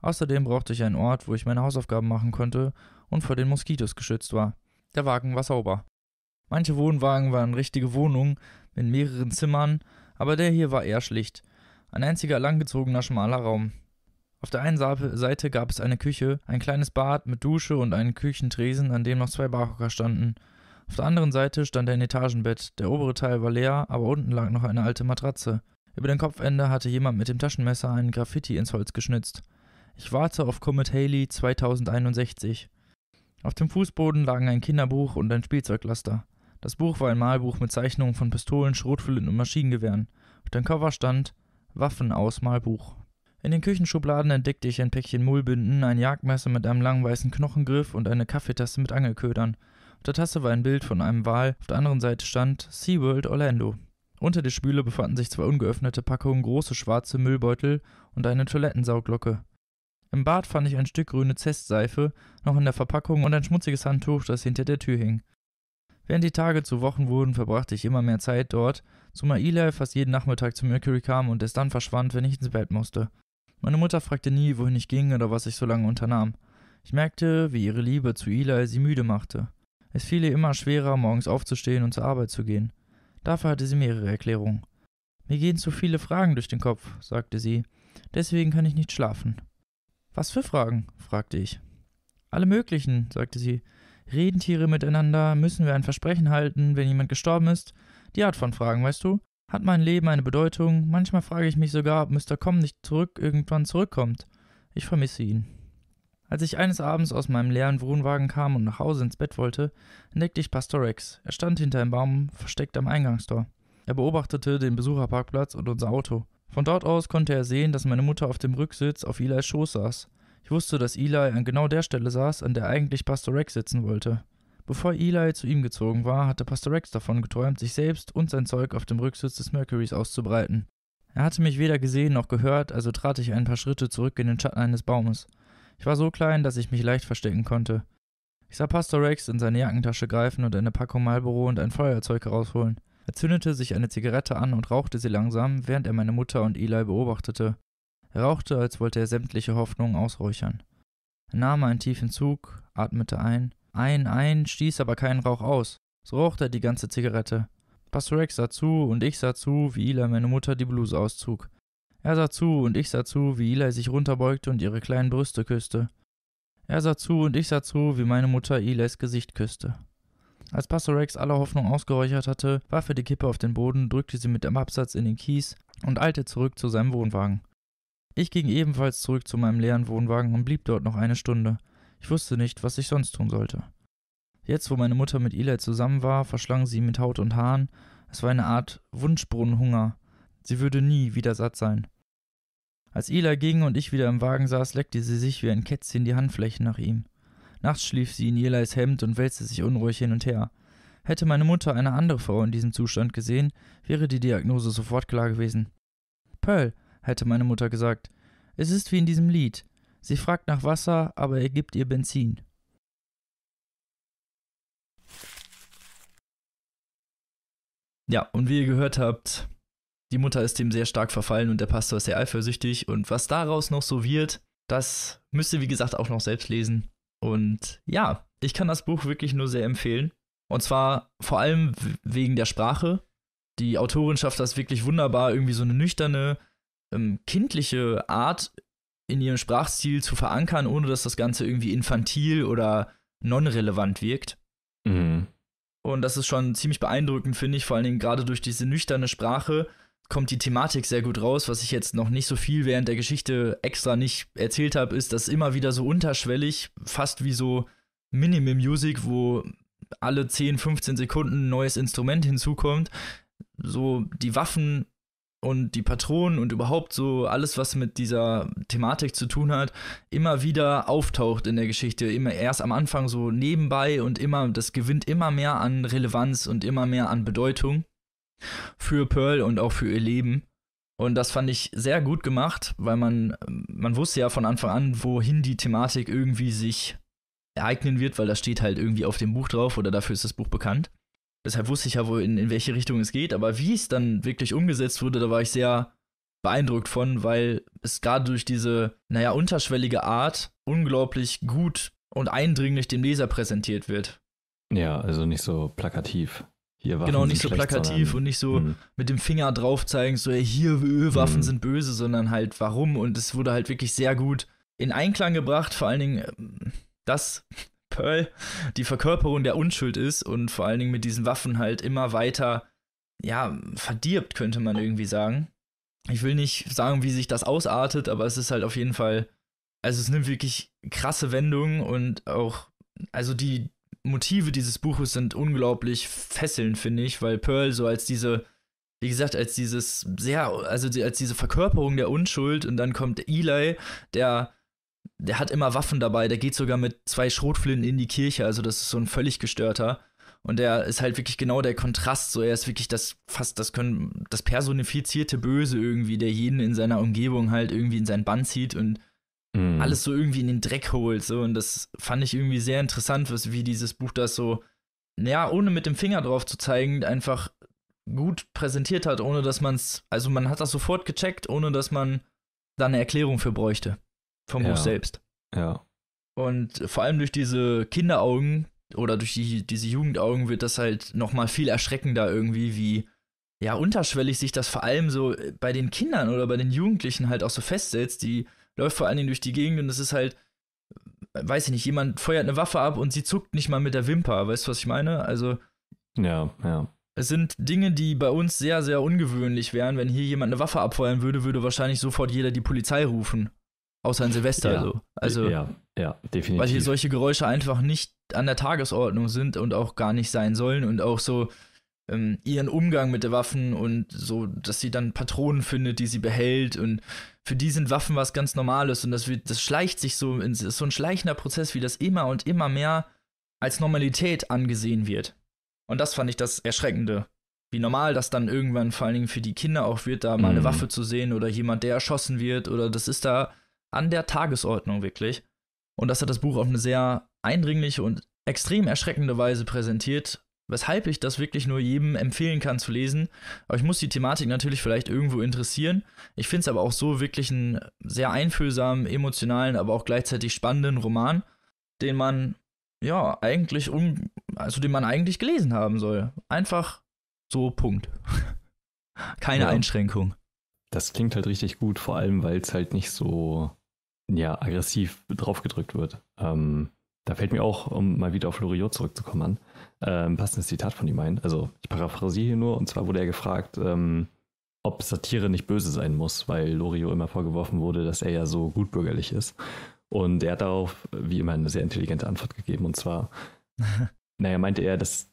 Außerdem brauchte ich einen Ort, wo ich meine Hausaufgaben machen konnte und vor den Moskitos geschützt war. Der Wagen war sauber. Manche Wohnwagen waren richtige Wohnungen mit mehreren Zimmern, aber der hier war eher schlicht. Ein einziger langgezogener schmaler Raum. Auf der einen Seite gab es eine Küche, ein kleines Bad mit Dusche und einen Küchentresen, an dem noch zwei Barhocker standen. Auf der anderen Seite stand ein Etagenbett, der obere Teil war leer, aber unten lag noch eine alte Matratze. Über den Kopfende hatte jemand mit dem Taschenmesser einen Graffiti ins Holz geschnitzt. Ich warte auf Comet Haley 2061. Auf dem Fußboden lagen ein Kinderbuch und ein Spielzeuglaster. Das Buch war ein Malbuch mit Zeichnungen von Pistolen, Schrotflinten und Maschinengewehren. Auf dem Cover stand Waffenausmalbuch. In den Küchenschubladen entdeckte ich ein Päckchen Mullbünden, ein Jagdmesser mit einem langen weißen Knochengriff und eine Kaffeetasse mit Angelködern. Auf der Tasse war ein Bild von einem Wal, auf der anderen Seite stand SeaWorld Orlando. Unter der Spüle befanden sich zwei ungeöffnete Packungen große schwarze Müllbeutel und eine Toilettensauglocke. Im Bad fand ich ein Stück grüne Zestseife, noch in der Verpackung und ein schmutziges Handtuch, das hinter der Tür hing. Während die Tage zu Wochen wurden, verbrachte ich immer mehr Zeit dort, zumal Eli fast jeden Nachmittag zu Mercury kam und es dann verschwand, wenn ich ins Bett musste. Meine Mutter fragte nie, wohin ich ging oder was ich so lange unternahm. Ich merkte, wie ihre Liebe zu Eli sie müde machte. Es fiel ihr immer schwerer, morgens aufzustehen und zur Arbeit zu gehen. Dafür hatte sie mehrere Erklärungen. Mir gehen zu viele Fragen durch den Kopf, sagte sie. Deswegen kann ich nicht schlafen. Was für Fragen? fragte ich. Alle möglichen, sagte sie. Reden Tiere miteinander, müssen wir ein Versprechen halten, wenn jemand gestorben ist, die Art von Fragen, weißt du? Hat mein Leben eine Bedeutung? Manchmal frage ich mich sogar, ob Mr. Com nicht zurück irgendwann zurückkommt. Ich vermisse ihn. Als ich eines Abends aus meinem leeren Wohnwagen kam und nach Hause ins Bett wollte, entdeckte ich Pastor Rex. Er stand hinter einem Baum, versteckt am Eingangstor. Er beobachtete den Besucherparkplatz und unser Auto. Von dort aus konnte er sehen, dass meine Mutter auf dem Rücksitz auf Eli's Schoß saß. Ich wusste, dass Eli an genau der Stelle saß, an der eigentlich Pastor Rex sitzen wollte. Bevor Eli zu ihm gezogen war, hatte Pastor Rex davon geträumt, sich selbst und sein Zeug auf dem Rücksitz des Mercurys auszubreiten. Er hatte mich weder gesehen noch gehört, also trat ich ein paar Schritte zurück in den Schatten eines Baumes. Ich war so klein, dass ich mich leicht verstecken konnte. Ich sah Pastor Rex in seine Jackentasche greifen und eine Packung Marlboro und ein Feuerzeug herausholen. Er zündete sich eine Zigarette an und rauchte sie langsam, während er meine Mutter und Eli beobachtete. Er rauchte, als wollte er sämtliche Hoffnungen ausräuchern. Er nahm einen tiefen Zug, atmete ein ein ein stieß aber keinen Rauch aus. So rauchte er die ganze Zigarette. Pastor Rex sah zu und ich sah zu, wie Eli meine Mutter die Bluse auszog. Er sah zu und ich sah zu, wie Eli sich runterbeugte und ihre kleinen Brüste küsste. Er sah zu und ich sah zu, wie meine Mutter Elis Gesicht küsste. Als Pastor Rex alle Hoffnung ausgeräuchert hatte, warf er die Kippe auf den Boden, drückte sie mit dem Absatz in den Kies und eilte zurück zu seinem Wohnwagen. Ich ging ebenfalls zurück zu meinem leeren Wohnwagen und blieb dort noch eine Stunde. Ich wusste nicht, was ich sonst tun sollte. Jetzt, wo meine Mutter mit Eli zusammen war, verschlang sie mit Haut und Haaren. Es war eine Art Wunschbrunnenhunger. Sie würde nie wieder satt sein. Als Eli ging und ich wieder im Wagen saß, leckte sie sich wie ein Kätzchen die Handflächen nach ihm. Nachts schlief sie in Elis Hemd und wälzte sich unruhig hin und her. Hätte meine Mutter eine andere Frau in diesem Zustand gesehen, wäre die Diagnose sofort klar gewesen. Pearl, hätte meine Mutter gesagt, es ist wie in diesem Lied. Sie fragt nach Wasser, aber er gibt ihr Benzin. Ja, und wie ihr gehört habt, die Mutter ist dem sehr stark verfallen und der Pastor ist sehr eifersüchtig. Und was daraus noch so wird, das müsst ihr, wie gesagt, auch noch selbst lesen. Und ja, ich kann das Buch wirklich nur sehr empfehlen. Und zwar vor allem wegen der Sprache. Die Autorin schafft das wirklich wunderbar, irgendwie so eine nüchterne, ähm, kindliche Art in ihrem Sprachstil zu verankern, ohne dass das Ganze irgendwie infantil oder non-relevant wirkt. Mhm. Und das ist schon ziemlich beeindruckend, finde ich, vor allen Dingen gerade durch diese nüchterne Sprache kommt die Thematik sehr gut raus. Was ich jetzt noch nicht so viel während der Geschichte extra nicht erzählt habe, ist, dass immer wieder so unterschwellig, fast wie so Minimum Music, wo alle 10, 15 Sekunden ein neues Instrument hinzukommt, so die Waffen und die Patronen und überhaupt so alles, was mit dieser Thematik zu tun hat, immer wieder auftaucht in der Geschichte. Immer erst am Anfang so nebenbei und immer, das gewinnt immer mehr an Relevanz und immer mehr an Bedeutung für Pearl und auch für ihr Leben. Und das fand ich sehr gut gemacht, weil man, man wusste ja von Anfang an, wohin die Thematik irgendwie sich ereignen wird, weil das steht halt irgendwie auf dem Buch drauf oder dafür ist das Buch bekannt. Deshalb wusste ich ja, wohl, in, in welche Richtung es geht. Aber wie es dann wirklich umgesetzt wurde, da war ich sehr beeindruckt von, weil es gerade durch diese, naja, unterschwellige Art unglaublich gut und eindringlich dem Leser präsentiert wird. Ja, also nicht so plakativ. Hier Waffen genau, nicht so schlecht, plakativ und nicht so mh. mit dem Finger drauf zeigen, so ey, hier Waffen mh. sind böse, sondern halt warum. Und es wurde halt wirklich sehr gut in Einklang gebracht, vor allen Dingen, ähm, das, Pearl die Verkörperung der Unschuld ist und vor allen Dingen mit diesen Waffen halt immer weiter, ja, verdirbt, könnte man irgendwie sagen. Ich will nicht sagen, wie sich das ausartet, aber es ist halt auf jeden Fall, also es nimmt wirklich krasse Wendungen und auch, also die Motive dieses Buches sind unglaublich fesselnd, finde ich, weil Pearl so als diese, wie gesagt, als dieses sehr, also die, als diese Verkörperung der Unschuld und dann kommt Eli, der der hat immer Waffen dabei, der geht sogar mit zwei Schrotflinten in die Kirche, also das ist so ein völlig gestörter. Und er ist halt wirklich genau der Kontrast, so er ist wirklich das fast das können das personifizierte Böse irgendwie, der jeden in seiner Umgebung halt irgendwie in seinen Bann zieht und mhm. alles so irgendwie in den Dreck holt, so und das fand ich irgendwie sehr interessant, was, wie dieses Buch das so ja, ohne mit dem Finger drauf zu zeigen, einfach gut präsentiert hat, ohne dass man es also man hat das sofort gecheckt, ohne dass man da eine Erklärung für bräuchte. Vom ja. Hus selbst. Ja. Und vor allem durch diese Kinderaugen oder durch die, diese Jugendaugen wird das halt nochmal viel erschreckender irgendwie, wie ja unterschwellig sich das vor allem so äh, bei den Kindern oder bei den Jugendlichen halt auch so festsetzt. Die läuft vor allen Dingen durch die Gegend und es ist halt, äh, weiß ich nicht, jemand feuert eine Waffe ab und sie zuckt nicht mal mit der Wimper. Weißt du, was ich meine? Also. Ja, ja. Es sind Dinge, die bei uns sehr, sehr ungewöhnlich wären. Wenn hier jemand eine Waffe abfeuern würde, würde wahrscheinlich sofort jeder die Polizei rufen. Außer in Silvester ja, so. Also, ja, ja, definitiv. Weil hier solche Geräusche einfach nicht an der Tagesordnung sind und auch gar nicht sein sollen und auch so ähm, ihren Umgang mit den Waffen und so, dass sie dann Patronen findet, die sie behält und für die sind Waffen was ganz Normales und das, wird, das schleicht sich so, in, ist so ein schleichender Prozess, wie das immer und immer mehr als Normalität angesehen wird. Und das fand ich das Erschreckende wie normal das dann irgendwann vor allen Dingen für die Kinder auch wird, da mal eine mhm. Waffe zu sehen oder jemand, der erschossen wird oder das ist da an der Tagesordnung wirklich. Und das hat das Buch auf eine sehr eindringliche und extrem erschreckende Weise präsentiert, weshalb ich das wirklich nur jedem empfehlen kann zu lesen. Aber ich muss die Thematik natürlich vielleicht irgendwo interessieren. Ich finde es aber auch so wirklich einen sehr einfühlsamen, emotionalen, aber auch gleichzeitig spannenden Roman, den man ja eigentlich um, also den man eigentlich gelesen haben soll. Einfach so Punkt. Keine ja. Einschränkung. Das klingt halt richtig gut, vor allem weil es halt nicht so ja, aggressiv draufgedrückt wird. Ähm, da fällt mir auch, um mal wieder auf Loriot zurückzukommen, an, äh, ein passendes Zitat von ihm ein. Also ich paraphrasiere hier nur, und zwar wurde er gefragt, ähm, ob Satire nicht böse sein muss, weil Loriot immer vorgeworfen wurde, dass er ja so gutbürgerlich ist. Und er hat darauf, wie immer, eine sehr intelligente Antwort gegeben. Und zwar, naja, meinte er, dass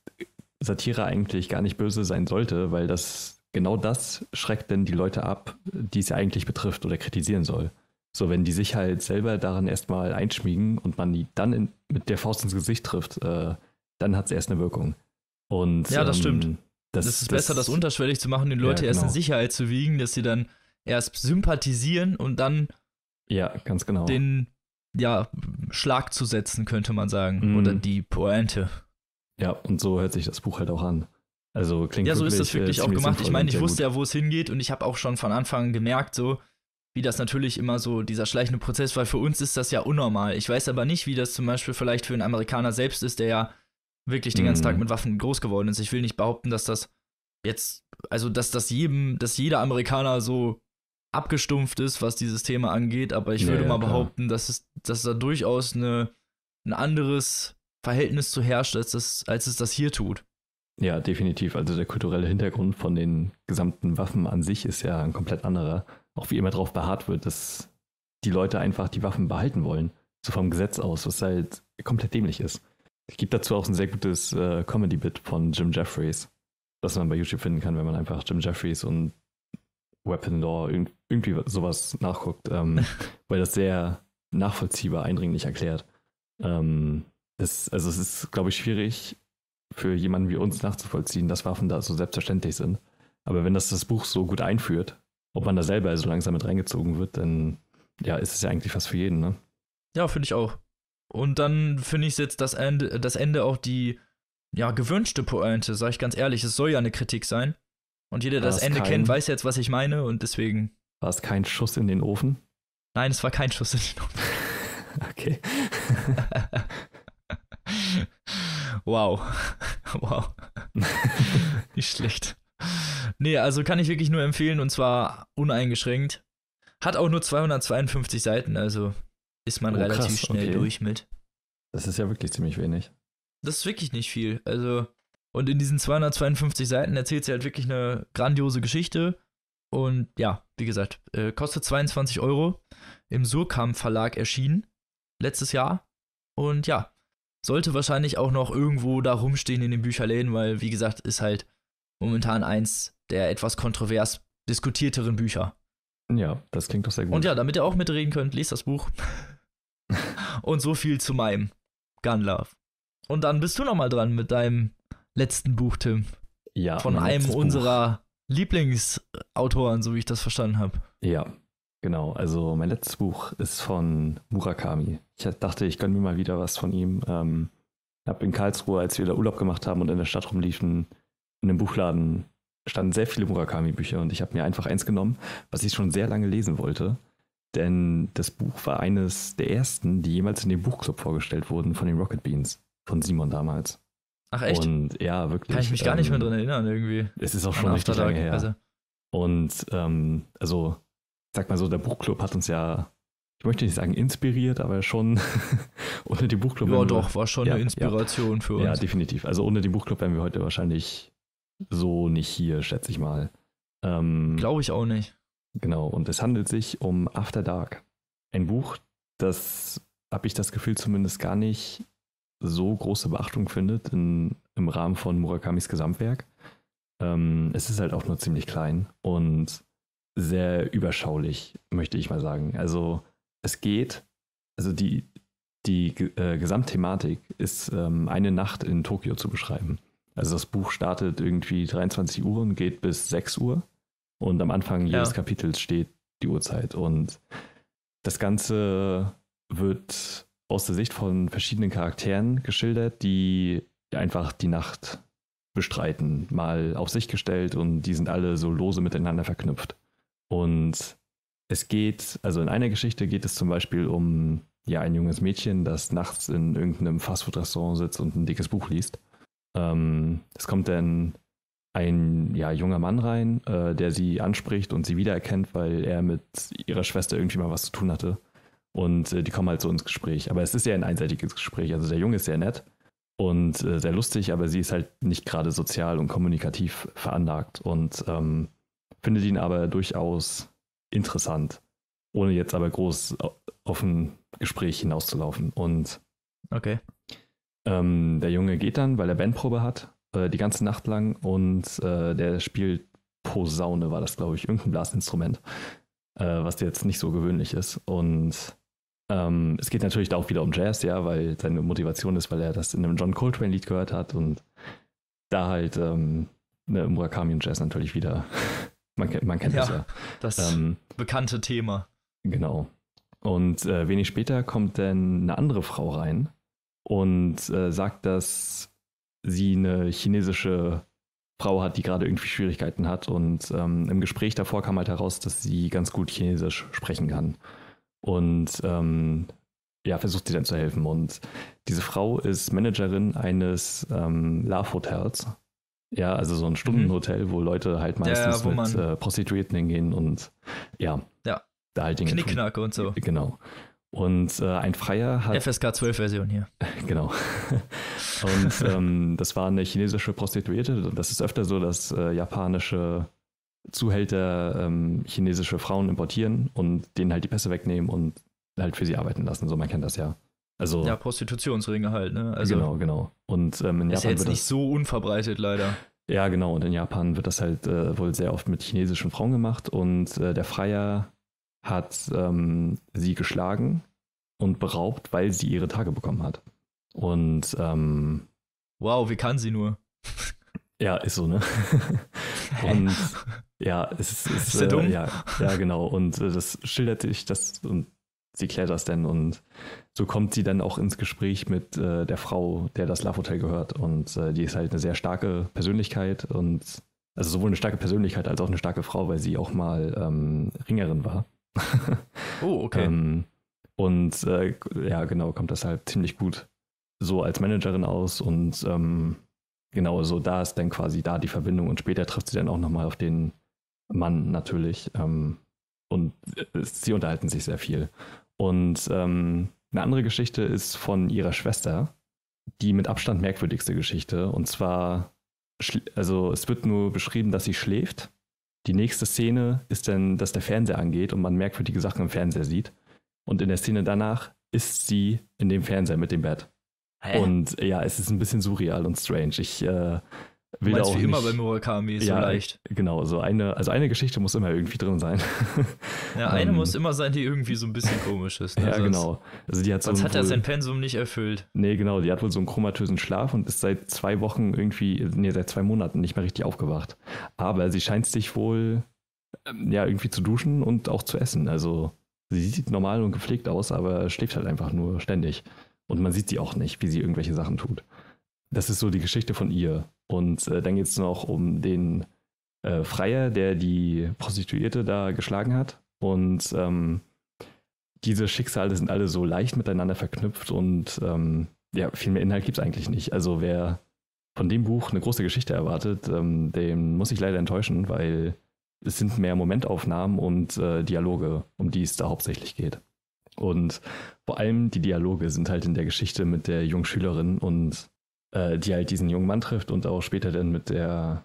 Satire eigentlich gar nicht böse sein sollte, weil das genau das schreckt denn die Leute ab, die es ja eigentlich betrifft oder kritisieren soll. So, wenn die sich halt selber daran erstmal einschmiegen und man die dann in, mit der Faust ins Gesicht trifft, äh, dann hat es erst eine Wirkung. Und, ja, das ähm, stimmt. Das, das ist besser, das unterschwellig zu machen, den Leute ja, genau. erst in genau. Sicherheit zu wiegen, dass sie dann erst sympathisieren und dann ja, ganz genau. den ja, Schlag zu setzen, könnte man sagen. Mm. Oder die Pointe. Ja, und so hört sich das Buch halt auch an. Also klingt Ja, so ist das wirklich äh, auch gemacht. Ich meine, ich wusste gut. ja, wo es hingeht und ich habe auch schon von Anfang gemerkt, so, wie das natürlich immer so dieser schleichende Prozess, weil für uns ist das ja unnormal. Ich weiß aber nicht, wie das zum Beispiel vielleicht für einen Amerikaner selbst ist, der ja wirklich den ganzen Tag mhm. mit Waffen groß geworden ist. Ich will nicht behaupten, dass das jetzt, also dass das jedem, dass jeder Amerikaner so abgestumpft ist, was dieses Thema angeht, aber ich würde ja, ja, mal behaupten, dass es, dass da durchaus eine, ein anderes Verhältnis zu herrscht, als, das, als es das hier tut. Ja, definitiv. Also der kulturelle Hintergrund von den gesamten Waffen an sich ist ja ein komplett anderer auch wie immer darauf beharrt wird, dass die Leute einfach die Waffen behalten wollen. So vom Gesetz aus, was halt komplett dämlich ist. Es gibt dazu auch ein sehr gutes äh, Comedy-Bit von Jim Jeffries, das man bei YouTube finden kann, wenn man einfach Jim Jeffries und Weapon Law irgendwie sowas nachguckt, ähm, weil das sehr nachvollziehbar eindringlich erklärt. Ähm, das, also es ist, glaube ich, schwierig für jemanden wie uns nachzuvollziehen, dass Waffen da so selbstverständlich sind. Aber wenn das das Buch so gut einführt, ob man da selber so langsam mit reingezogen wird, dann ja, ist es ja eigentlich was für jeden, ne? Ja, finde ich auch. Und dann finde ich jetzt das Ende, das Ende auch die ja, gewünschte Pointe, sage ich ganz ehrlich. Es soll ja eine Kritik sein. Und jeder, der das Ende kein, kennt, weiß jetzt, was ich meine und deswegen. War es kein Schuss in den Ofen? Nein, es war kein Schuss in den Ofen. okay. wow. wow. Nicht schlecht. nee, also kann ich wirklich nur empfehlen und zwar uneingeschränkt. Hat auch nur 252 Seiten, also ist man oh, relativ krass, schnell okay. durch mit. Das ist ja wirklich ziemlich wenig. Das ist wirklich nicht viel. Also, und in diesen 252 Seiten erzählt sie halt wirklich eine grandiose Geschichte. Und ja, wie gesagt, äh, kostet 22 Euro. Im Surkamp Verlag erschienen. Letztes Jahr. Und ja, sollte wahrscheinlich auch noch irgendwo da rumstehen in den Bücherläden, weil, wie gesagt, ist halt momentan eins der etwas kontrovers diskutierteren Bücher. Ja, das klingt doch sehr gut. Und ja, damit ihr auch mitreden könnt, lest das Buch. Und so viel zu meinem Gun Love. Und dann bist du nochmal dran mit deinem letzten Buch, Tim. Ja. Von einem unserer Lieblingsautoren, so wie ich das verstanden habe. Ja, genau. Also mein letztes Buch ist von Murakami. Ich dachte, ich gönne mir mal wieder was von ihm. Ähm, habe in Karlsruhe, als wir da Urlaub gemacht haben und in der Stadt rumliefen, in einem Buchladen standen sehr viele Murakami-Bücher und ich habe mir einfach eins genommen, was ich schon sehr lange lesen wollte. Denn das Buch war eines der ersten, die jemals in dem Buchclub vorgestellt wurden von den Rocket Beans, von Simon damals. Ach echt? Und ja, wirklich. Kann ich mich ähm, gar nicht mehr ähm, dran erinnern irgendwie. Es ist auch schon richtig lange her. Also. Und ähm, also, sag mal so, der Buchclub hat uns ja, ich möchte nicht sagen inspiriert, aber schon ohne den Buchclub. Ja, doch, wir, war schon ja, eine Inspiration ja, für uns. Ja, definitiv. Also ohne den Buchclub wären wir heute wahrscheinlich so nicht hier, schätze ich mal. Ähm, Glaube ich auch nicht. Genau, und es handelt sich um After Dark. Ein Buch, das habe ich das Gefühl zumindest gar nicht so große Beachtung findet in, im Rahmen von Murakamis Gesamtwerk. Ähm, es ist halt auch nur ziemlich klein und sehr überschaulich, möchte ich mal sagen. Also es geht, also die, die äh, Gesamtthematik ist ähm, eine Nacht in Tokio zu beschreiben. Also das Buch startet irgendwie 23 Uhr und geht bis 6 Uhr. Und am Anfang ja. jedes Kapitels steht die Uhrzeit. Und das Ganze wird aus der Sicht von verschiedenen Charakteren geschildert, die einfach die Nacht bestreiten, mal auf sich gestellt und die sind alle so lose miteinander verknüpft. Und es geht, also in einer Geschichte geht es zum Beispiel um ja ein junges Mädchen, das nachts in irgendeinem Fastfood-Restaurant sitzt und ein dickes Buch liest. Ähm, es kommt dann ein ja, junger Mann rein, äh, der sie anspricht und sie wiedererkennt, weil er mit ihrer Schwester irgendwie mal was zu tun hatte. Und äh, die kommen halt so ins Gespräch. Aber es ist ja ein einseitiges Gespräch. Also der Junge ist sehr nett und äh, sehr lustig, aber sie ist halt nicht gerade sozial und kommunikativ veranlagt und ähm, findet ihn aber durchaus interessant, ohne jetzt aber groß auf ein Gespräch hinauszulaufen. Und okay. Ähm, der Junge geht dann, weil er Bandprobe hat, äh, die ganze Nacht lang und äh, der spielt Posaune, war das, glaube ich, irgendein Blasinstrument, äh, was jetzt nicht so gewöhnlich ist. Und ähm, es geht natürlich da auch wieder um Jazz, ja, weil seine Motivation ist, weil er das in einem John Coltrane-Lied gehört hat und da halt ähm, ne, Murakami und Jazz natürlich wieder. man, man, kennt ja, das ja. Das ähm, bekannte Thema. Genau. Und äh, wenig später kommt dann eine andere Frau rein, und äh, sagt, dass sie eine chinesische Frau hat, die gerade irgendwie Schwierigkeiten hat. Und ähm, im Gespräch davor kam halt heraus, dass sie ganz gut Chinesisch sprechen kann. Und ähm, ja, versucht sie dann zu helfen. Und diese Frau ist Managerin eines ähm, Love-Hotels. Ja, also so ein mhm. Stundenhotel, mhm. wo Leute halt meistens ja, mit äh, Prostituierten hingehen und ja, ja. da halt Knickknack und so. Genau. Und äh, ein Freier hat. FSK 12 Version hier. Genau. Und ähm, das war eine chinesische Prostituierte. Das ist öfter so, dass äh, japanische Zuhälter ähm, chinesische Frauen importieren und denen halt die Pässe wegnehmen und halt für sie arbeiten lassen. So, man kennt das ja. Also, ja, Prostitutionsringe halt, ne? Also, genau, genau. Und ähm, in Japan. Ist ja jetzt das, nicht so unverbreitet, leider. Ja, genau. Und in Japan wird das halt äh, wohl sehr oft mit chinesischen Frauen gemacht und äh, der Freier hat ähm, sie geschlagen und beraubt, weil sie ihre Tage bekommen hat. Und ähm, wow, wie kann sie nur? Ja, ist so, ne? und ja, es ist, ist, ist äh, dumm? Ja, ja, genau. Und äh, das schildert sich das und sie klärt das denn und so kommt sie dann auch ins Gespräch mit äh, der Frau, der das Love Hotel gehört und äh, die ist halt eine sehr starke Persönlichkeit und also sowohl eine starke Persönlichkeit als auch eine starke Frau, weil sie auch mal ähm, Ringerin war. Oh, okay. ähm, und äh, ja, genau, kommt das halt ziemlich gut so als Managerin aus und ähm, genau so da ist dann quasi da die Verbindung und später trifft sie dann auch nochmal auf den Mann natürlich ähm, und äh, sie unterhalten sich sehr viel. Und ähm, eine andere Geschichte ist von ihrer Schwester, die mit Abstand merkwürdigste Geschichte und zwar, also es wird nur beschrieben, dass sie schläft die nächste Szene ist dann, dass der Fernseher angeht und man merkwürdige Sachen im Fernseher sieht. Und in der Szene danach ist sie in dem Fernseher mit dem Bett. Hä? Ah, und ja, es ist ein bisschen surreal und strange. Ich äh, Will Meinst auch wie immer bei Murakami, so ja, leicht. Genau, so eine, also eine Geschichte muss immer irgendwie drin sein. ja, eine ähm, muss immer sein, die irgendwie so ein bisschen komisch ist. Ne? Ja, sonst, genau. Also die hat sonst so hat er sein Pensum nicht erfüllt. Nee, genau, die hat wohl so einen chromatösen Schlaf und ist seit zwei Wochen irgendwie, nee, seit zwei Monaten nicht mehr richtig aufgewacht. Aber sie scheint sich wohl ähm, ja irgendwie zu duschen und auch zu essen. Also sie sieht normal und gepflegt aus, aber schläft halt einfach nur ständig. Und man sieht sie auch nicht, wie sie irgendwelche Sachen tut. Das ist so die Geschichte von ihr. Und äh, dann geht es noch um den äh, Freier, der die Prostituierte da geschlagen hat. Und ähm, diese Schicksale sind alle so leicht miteinander verknüpft und ähm, ja, viel mehr Inhalt gibt es eigentlich nicht. Also wer von dem Buch eine große Geschichte erwartet, ähm, den muss ich leider enttäuschen, weil es sind mehr Momentaufnahmen und äh, Dialoge, um die es da hauptsächlich geht. Und vor allem die Dialoge sind halt in der Geschichte mit der jungen Schülerin und äh, die halt diesen jungen Mann trifft und auch später dann mit der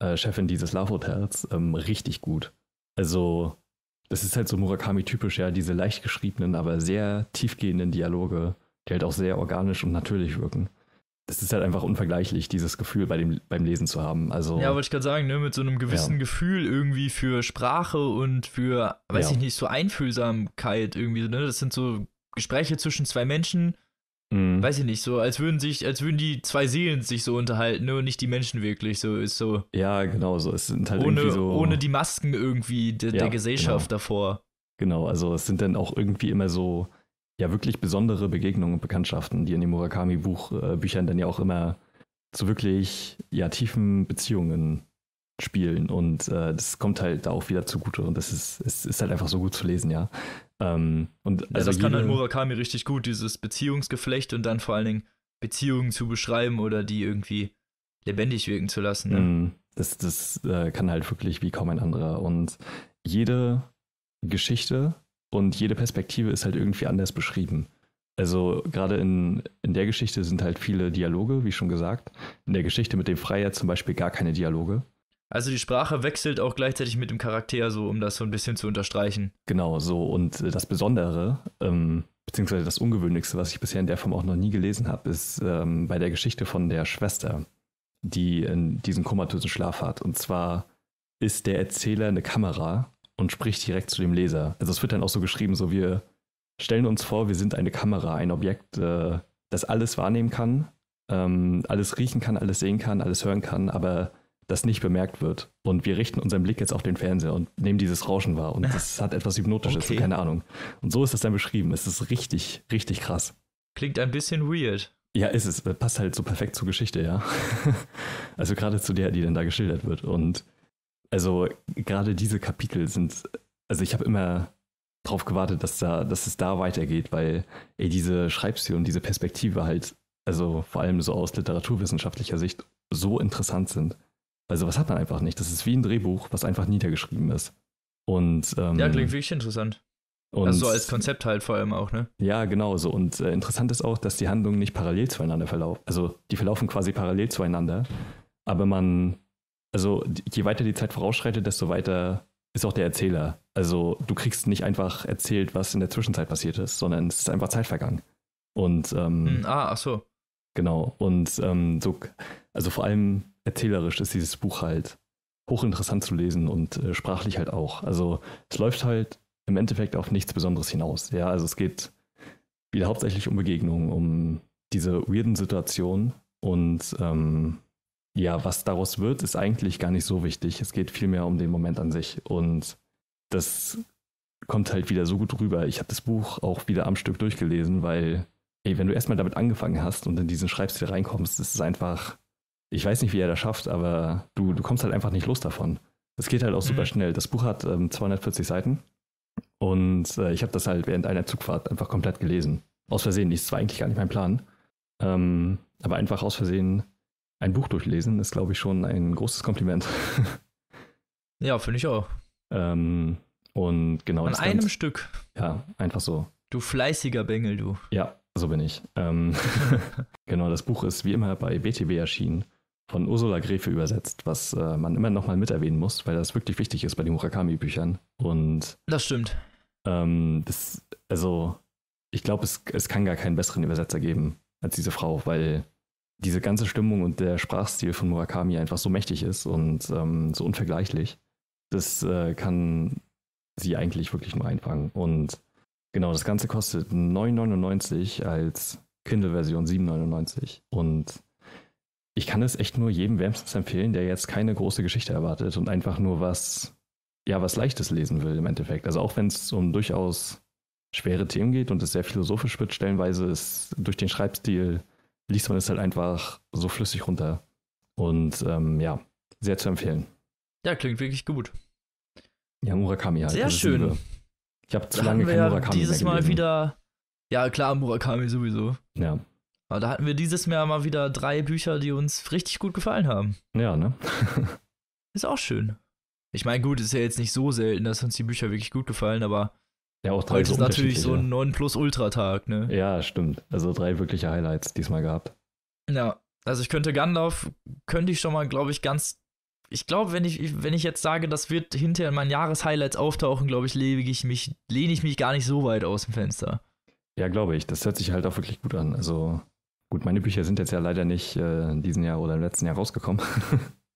äh, Chefin dieses Love-Hotels, ähm, richtig gut. Also, das ist halt so Murakami-typisch, ja, diese leicht geschriebenen, aber sehr tiefgehenden Dialoge, die halt auch sehr organisch und natürlich wirken. Das ist halt einfach unvergleichlich, dieses Gefühl bei dem, beim Lesen zu haben. Also, ja, wollte ich gerade sagen, ne, mit so einem gewissen ja. Gefühl irgendwie für Sprache und für, weiß ja. ich nicht, so Einfühlsamkeit irgendwie. Ne? Das sind so Gespräche zwischen zwei Menschen, Mhm. Weiß ich nicht, so als würden sich, als würden die zwei Seelen sich so unterhalten, ne, und nicht die Menschen wirklich. So ist so. Ja, genau, so. Es sind halt ohne, irgendwie so. Ohne die Masken irgendwie de, ja, der Gesellschaft genau. davor. Genau, also es sind dann auch irgendwie immer so, ja, wirklich besondere Begegnungen und Bekanntschaften, die in den Murakami-Büchern äh, dann ja auch immer zu wirklich, ja, tiefen Beziehungen spielen und äh, das kommt halt da auch wieder zugute und das ist, ist, ist halt einfach so gut zu lesen, ja. Ähm, und also, also das kann halt Murakami richtig gut, dieses Beziehungsgeflecht und dann vor allen Dingen Beziehungen zu beschreiben oder die irgendwie lebendig wirken zu lassen. Ne? Mm, das das äh, kann halt wirklich wie kaum ein anderer und jede Geschichte und jede Perspektive ist halt irgendwie anders beschrieben. Also gerade in, in der Geschichte sind halt viele Dialoge, wie schon gesagt. In der Geschichte mit dem Freier zum Beispiel gar keine Dialoge. Also die Sprache wechselt auch gleichzeitig mit dem Charakter, so um das so ein bisschen zu unterstreichen. Genau, so. Und äh, das Besondere, ähm, beziehungsweise das Ungewöhnlichste, was ich bisher in der Form auch noch nie gelesen habe, ist ähm, bei der Geschichte von der Schwester, die in diesen komatösen Schlaf hat. Und zwar ist der Erzähler eine Kamera und spricht direkt zu dem Leser. Also es wird dann auch so geschrieben, so wir stellen uns vor, wir sind eine Kamera, ein Objekt, äh, das alles wahrnehmen kann, ähm, alles riechen kann, alles sehen kann, alles hören kann, aber das nicht bemerkt wird. Und wir richten unseren Blick jetzt auf den Fernseher und nehmen dieses Rauschen wahr. Und das hat etwas Hypnotisches, okay. keine Ahnung. Und so ist das dann beschrieben. Es ist richtig, richtig krass. Klingt ein bisschen weird. Ja, ist es. Passt halt so perfekt zur Geschichte, ja. also gerade zu der, die dann da geschildert wird. Und also gerade diese Kapitel sind, also ich habe immer darauf gewartet, dass da, dass es da weitergeht, weil ey, diese Schreibstil und diese Perspektive halt, also vor allem so aus literaturwissenschaftlicher Sicht, so interessant sind. Weil sowas hat man einfach nicht. Das ist wie ein Drehbuch, was einfach niedergeschrieben ist. Und, ähm, ja, klingt wirklich interessant. Und, also so als Konzept halt vor allem auch, ne? Ja, genau so. Und äh, interessant ist auch, dass die Handlungen nicht parallel zueinander verlaufen. Also die verlaufen quasi parallel zueinander. Aber man, also je weiter die Zeit vorausschreitet, desto weiter ist auch der Erzähler. Also du kriegst nicht einfach erzählt, was in der Zwischenzeit passiert ist, sondern es ist einfach Zeit vergangen. Und ähm, hm, ah, ach so. Genau. Und ähm, so, also vor allem erzählerisch ist dieses Buch halt hochinteressant zu lesen und äh, sprachlich halt auch. Also es läuft halt im Endeffekt auf nichts Besonderes hinaus. Ja, also es geht wieder hauptsächlich um Begegnungen, um diese weirden Situationen und ähm, ja, was daraus wird, ist eigentlich gar nicht so wichtig. Es geht vielmehr um den Moment an sich und das kommt halt wieder so gut rüber. Ich habe das Buch auch wieder am Stück durchgelesen, weil, ey, wenn du erstmal damit angefangen hast und in diesen Schreibstil reinkommst, ist es einfach ich weiß nicht, wie er das schafft, aber du, du kommst halt einfach nicht los davon. Es geht halt auch super mhm. schnell. Das Buch hat ähm, 240 Seiten und äh, ich habe das halt während einer Zugfahrt einfach komplett gelesen. Aus Versehen, das war eigentlich gar nicht mein Plan. Ähm, aber einfach aus Versehen ein Buch durchlesen ist, glaube ich, schon ein großes Kompliment. ja, finde ich auch. Ähm, und genau. An einem ganz, Stück. Ja, einfach so. Du fleißiger Bengel, du. Ja, so bin ich. Ähm, genau, das Buch ist wie immer bei BTW erschienen von Ursula Grefe übersetzt, was äh, man immer nochmal miterwähnen muss, weil das wirklich wichtig ist bei den Murakami-Büchern. Und das stimmt. Ähm, das, also, ich glaube, es, es kann gar keinen besseren Übersetzer geben als diese Frau, weil diese ganze Stimmung und der Sprachstil von Murakami einfach so mächtig ist und ähm, so unvergleichlich. Das äh, kann sie eigentlich wirklich nur einfangen. Und genau, das Ganze kostet 9,99 als Kindle-Version 7,99. Und ich kann es echt nur jedem wärmstens empfehlen, der jetzt keine große Geschichte erwartet und einfach nur was, ja, was Leichtes lesen will im Endeffekt. Also auch wenn es um durchaus schwere Themen geht und es sehr philosophisch wird, stellenweise ist durch den Schreibstil liest man es halt einfach so flüssig runter. Und ähm, ja, sehr zu empfehlen. Ja, klingt wirklich gut. Ja, Murakami halt. Sehr also schön. Liebe. Ich habe zu lange kein Murakami. Dieses Mal wieder. Ja, klar, Murakami sowieso. Ja. Aber da hatten wir dieses Jahr mal wieder drei Bücher, die uns richtig gut gefallen haben. Ja, ne? ist auch schön. Ich meine, gut, ist ja jetzt nicht so selten, dass uns die Bücher wirklich gut gefallen, aber ja, auch drei heute ist natürlich so ein 9 plus Ultra-Tag, ne? Ja, stimmt. Also drei wirkliche Highlights diesmal gehabt. Ja, also ich könnte Gandalf, könnte ich schon mal, glaube ich, ganz. Ich glaube, wenn ich, wenn ich jetzt sage, das wird hinterher in meinen Jahreshighlights auftauchen, glaube ich, lehne ich mich, lehne ich mich gar nicht so weit aus dem Fenster. Ja, glaube ich. Das hört sich halt auch wirklich gut an. Also Gut, meine Bücher sind jetzt ja leider nicht äh, in diesem Jahr oder im letzten Jahr rausgekommen.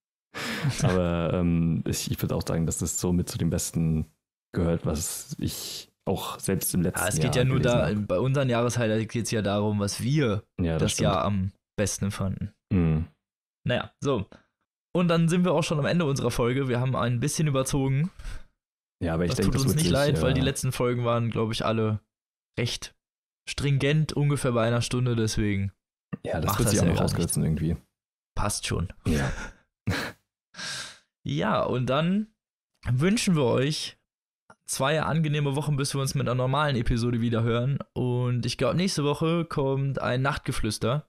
Aber ähm, ich, ich würde auch sagen, dass das so mit zu den besten gehört, was ich auch selbst im letzten ah, Jahr. es geht Jahr ja nur da, habe. bei unseren Jahreshighlight geht es ja darum, was wir ja, das, das Jahr am besten fanden. Mhm. Naja, so. Und dann sind wir auch schon am Ende unserer Folge. Wir haben ein bisschen überzogen. Ja, aber ich das denke, tut uns das nicht leid, ja. weil die äh, letzten Folgen waren, glaube ich, alle recht stringent, ungefähr bei einer Stunde. Deswegen ja, das Macht wird sich auch noch rauskürzen irgendwie. Passt schon. Ja. ja, und dann wünschen wir euch zwei angenehme Wochen, bis wir uns mit einer normalen Episode wieder hören. Und ich glaube, nächste Woche kommt ein Nachtgeflüster,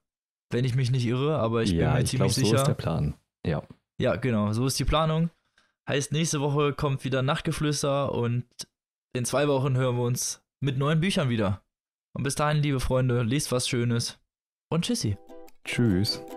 wenn ich mich nicht irre, aber ich ja, bin mir ich ziemlich glaub, sicher. So ist der Plan. Ja. Ja, genau, so ist die Planung. Heißt, nächste Woche kommt wieder Nachtgeflüster und in zwei Wochen hören wir uns mit neuen Büchern wieder. Und bis dahin, liebe Freunde, lest was Schönes und tschüssi. Tschüss.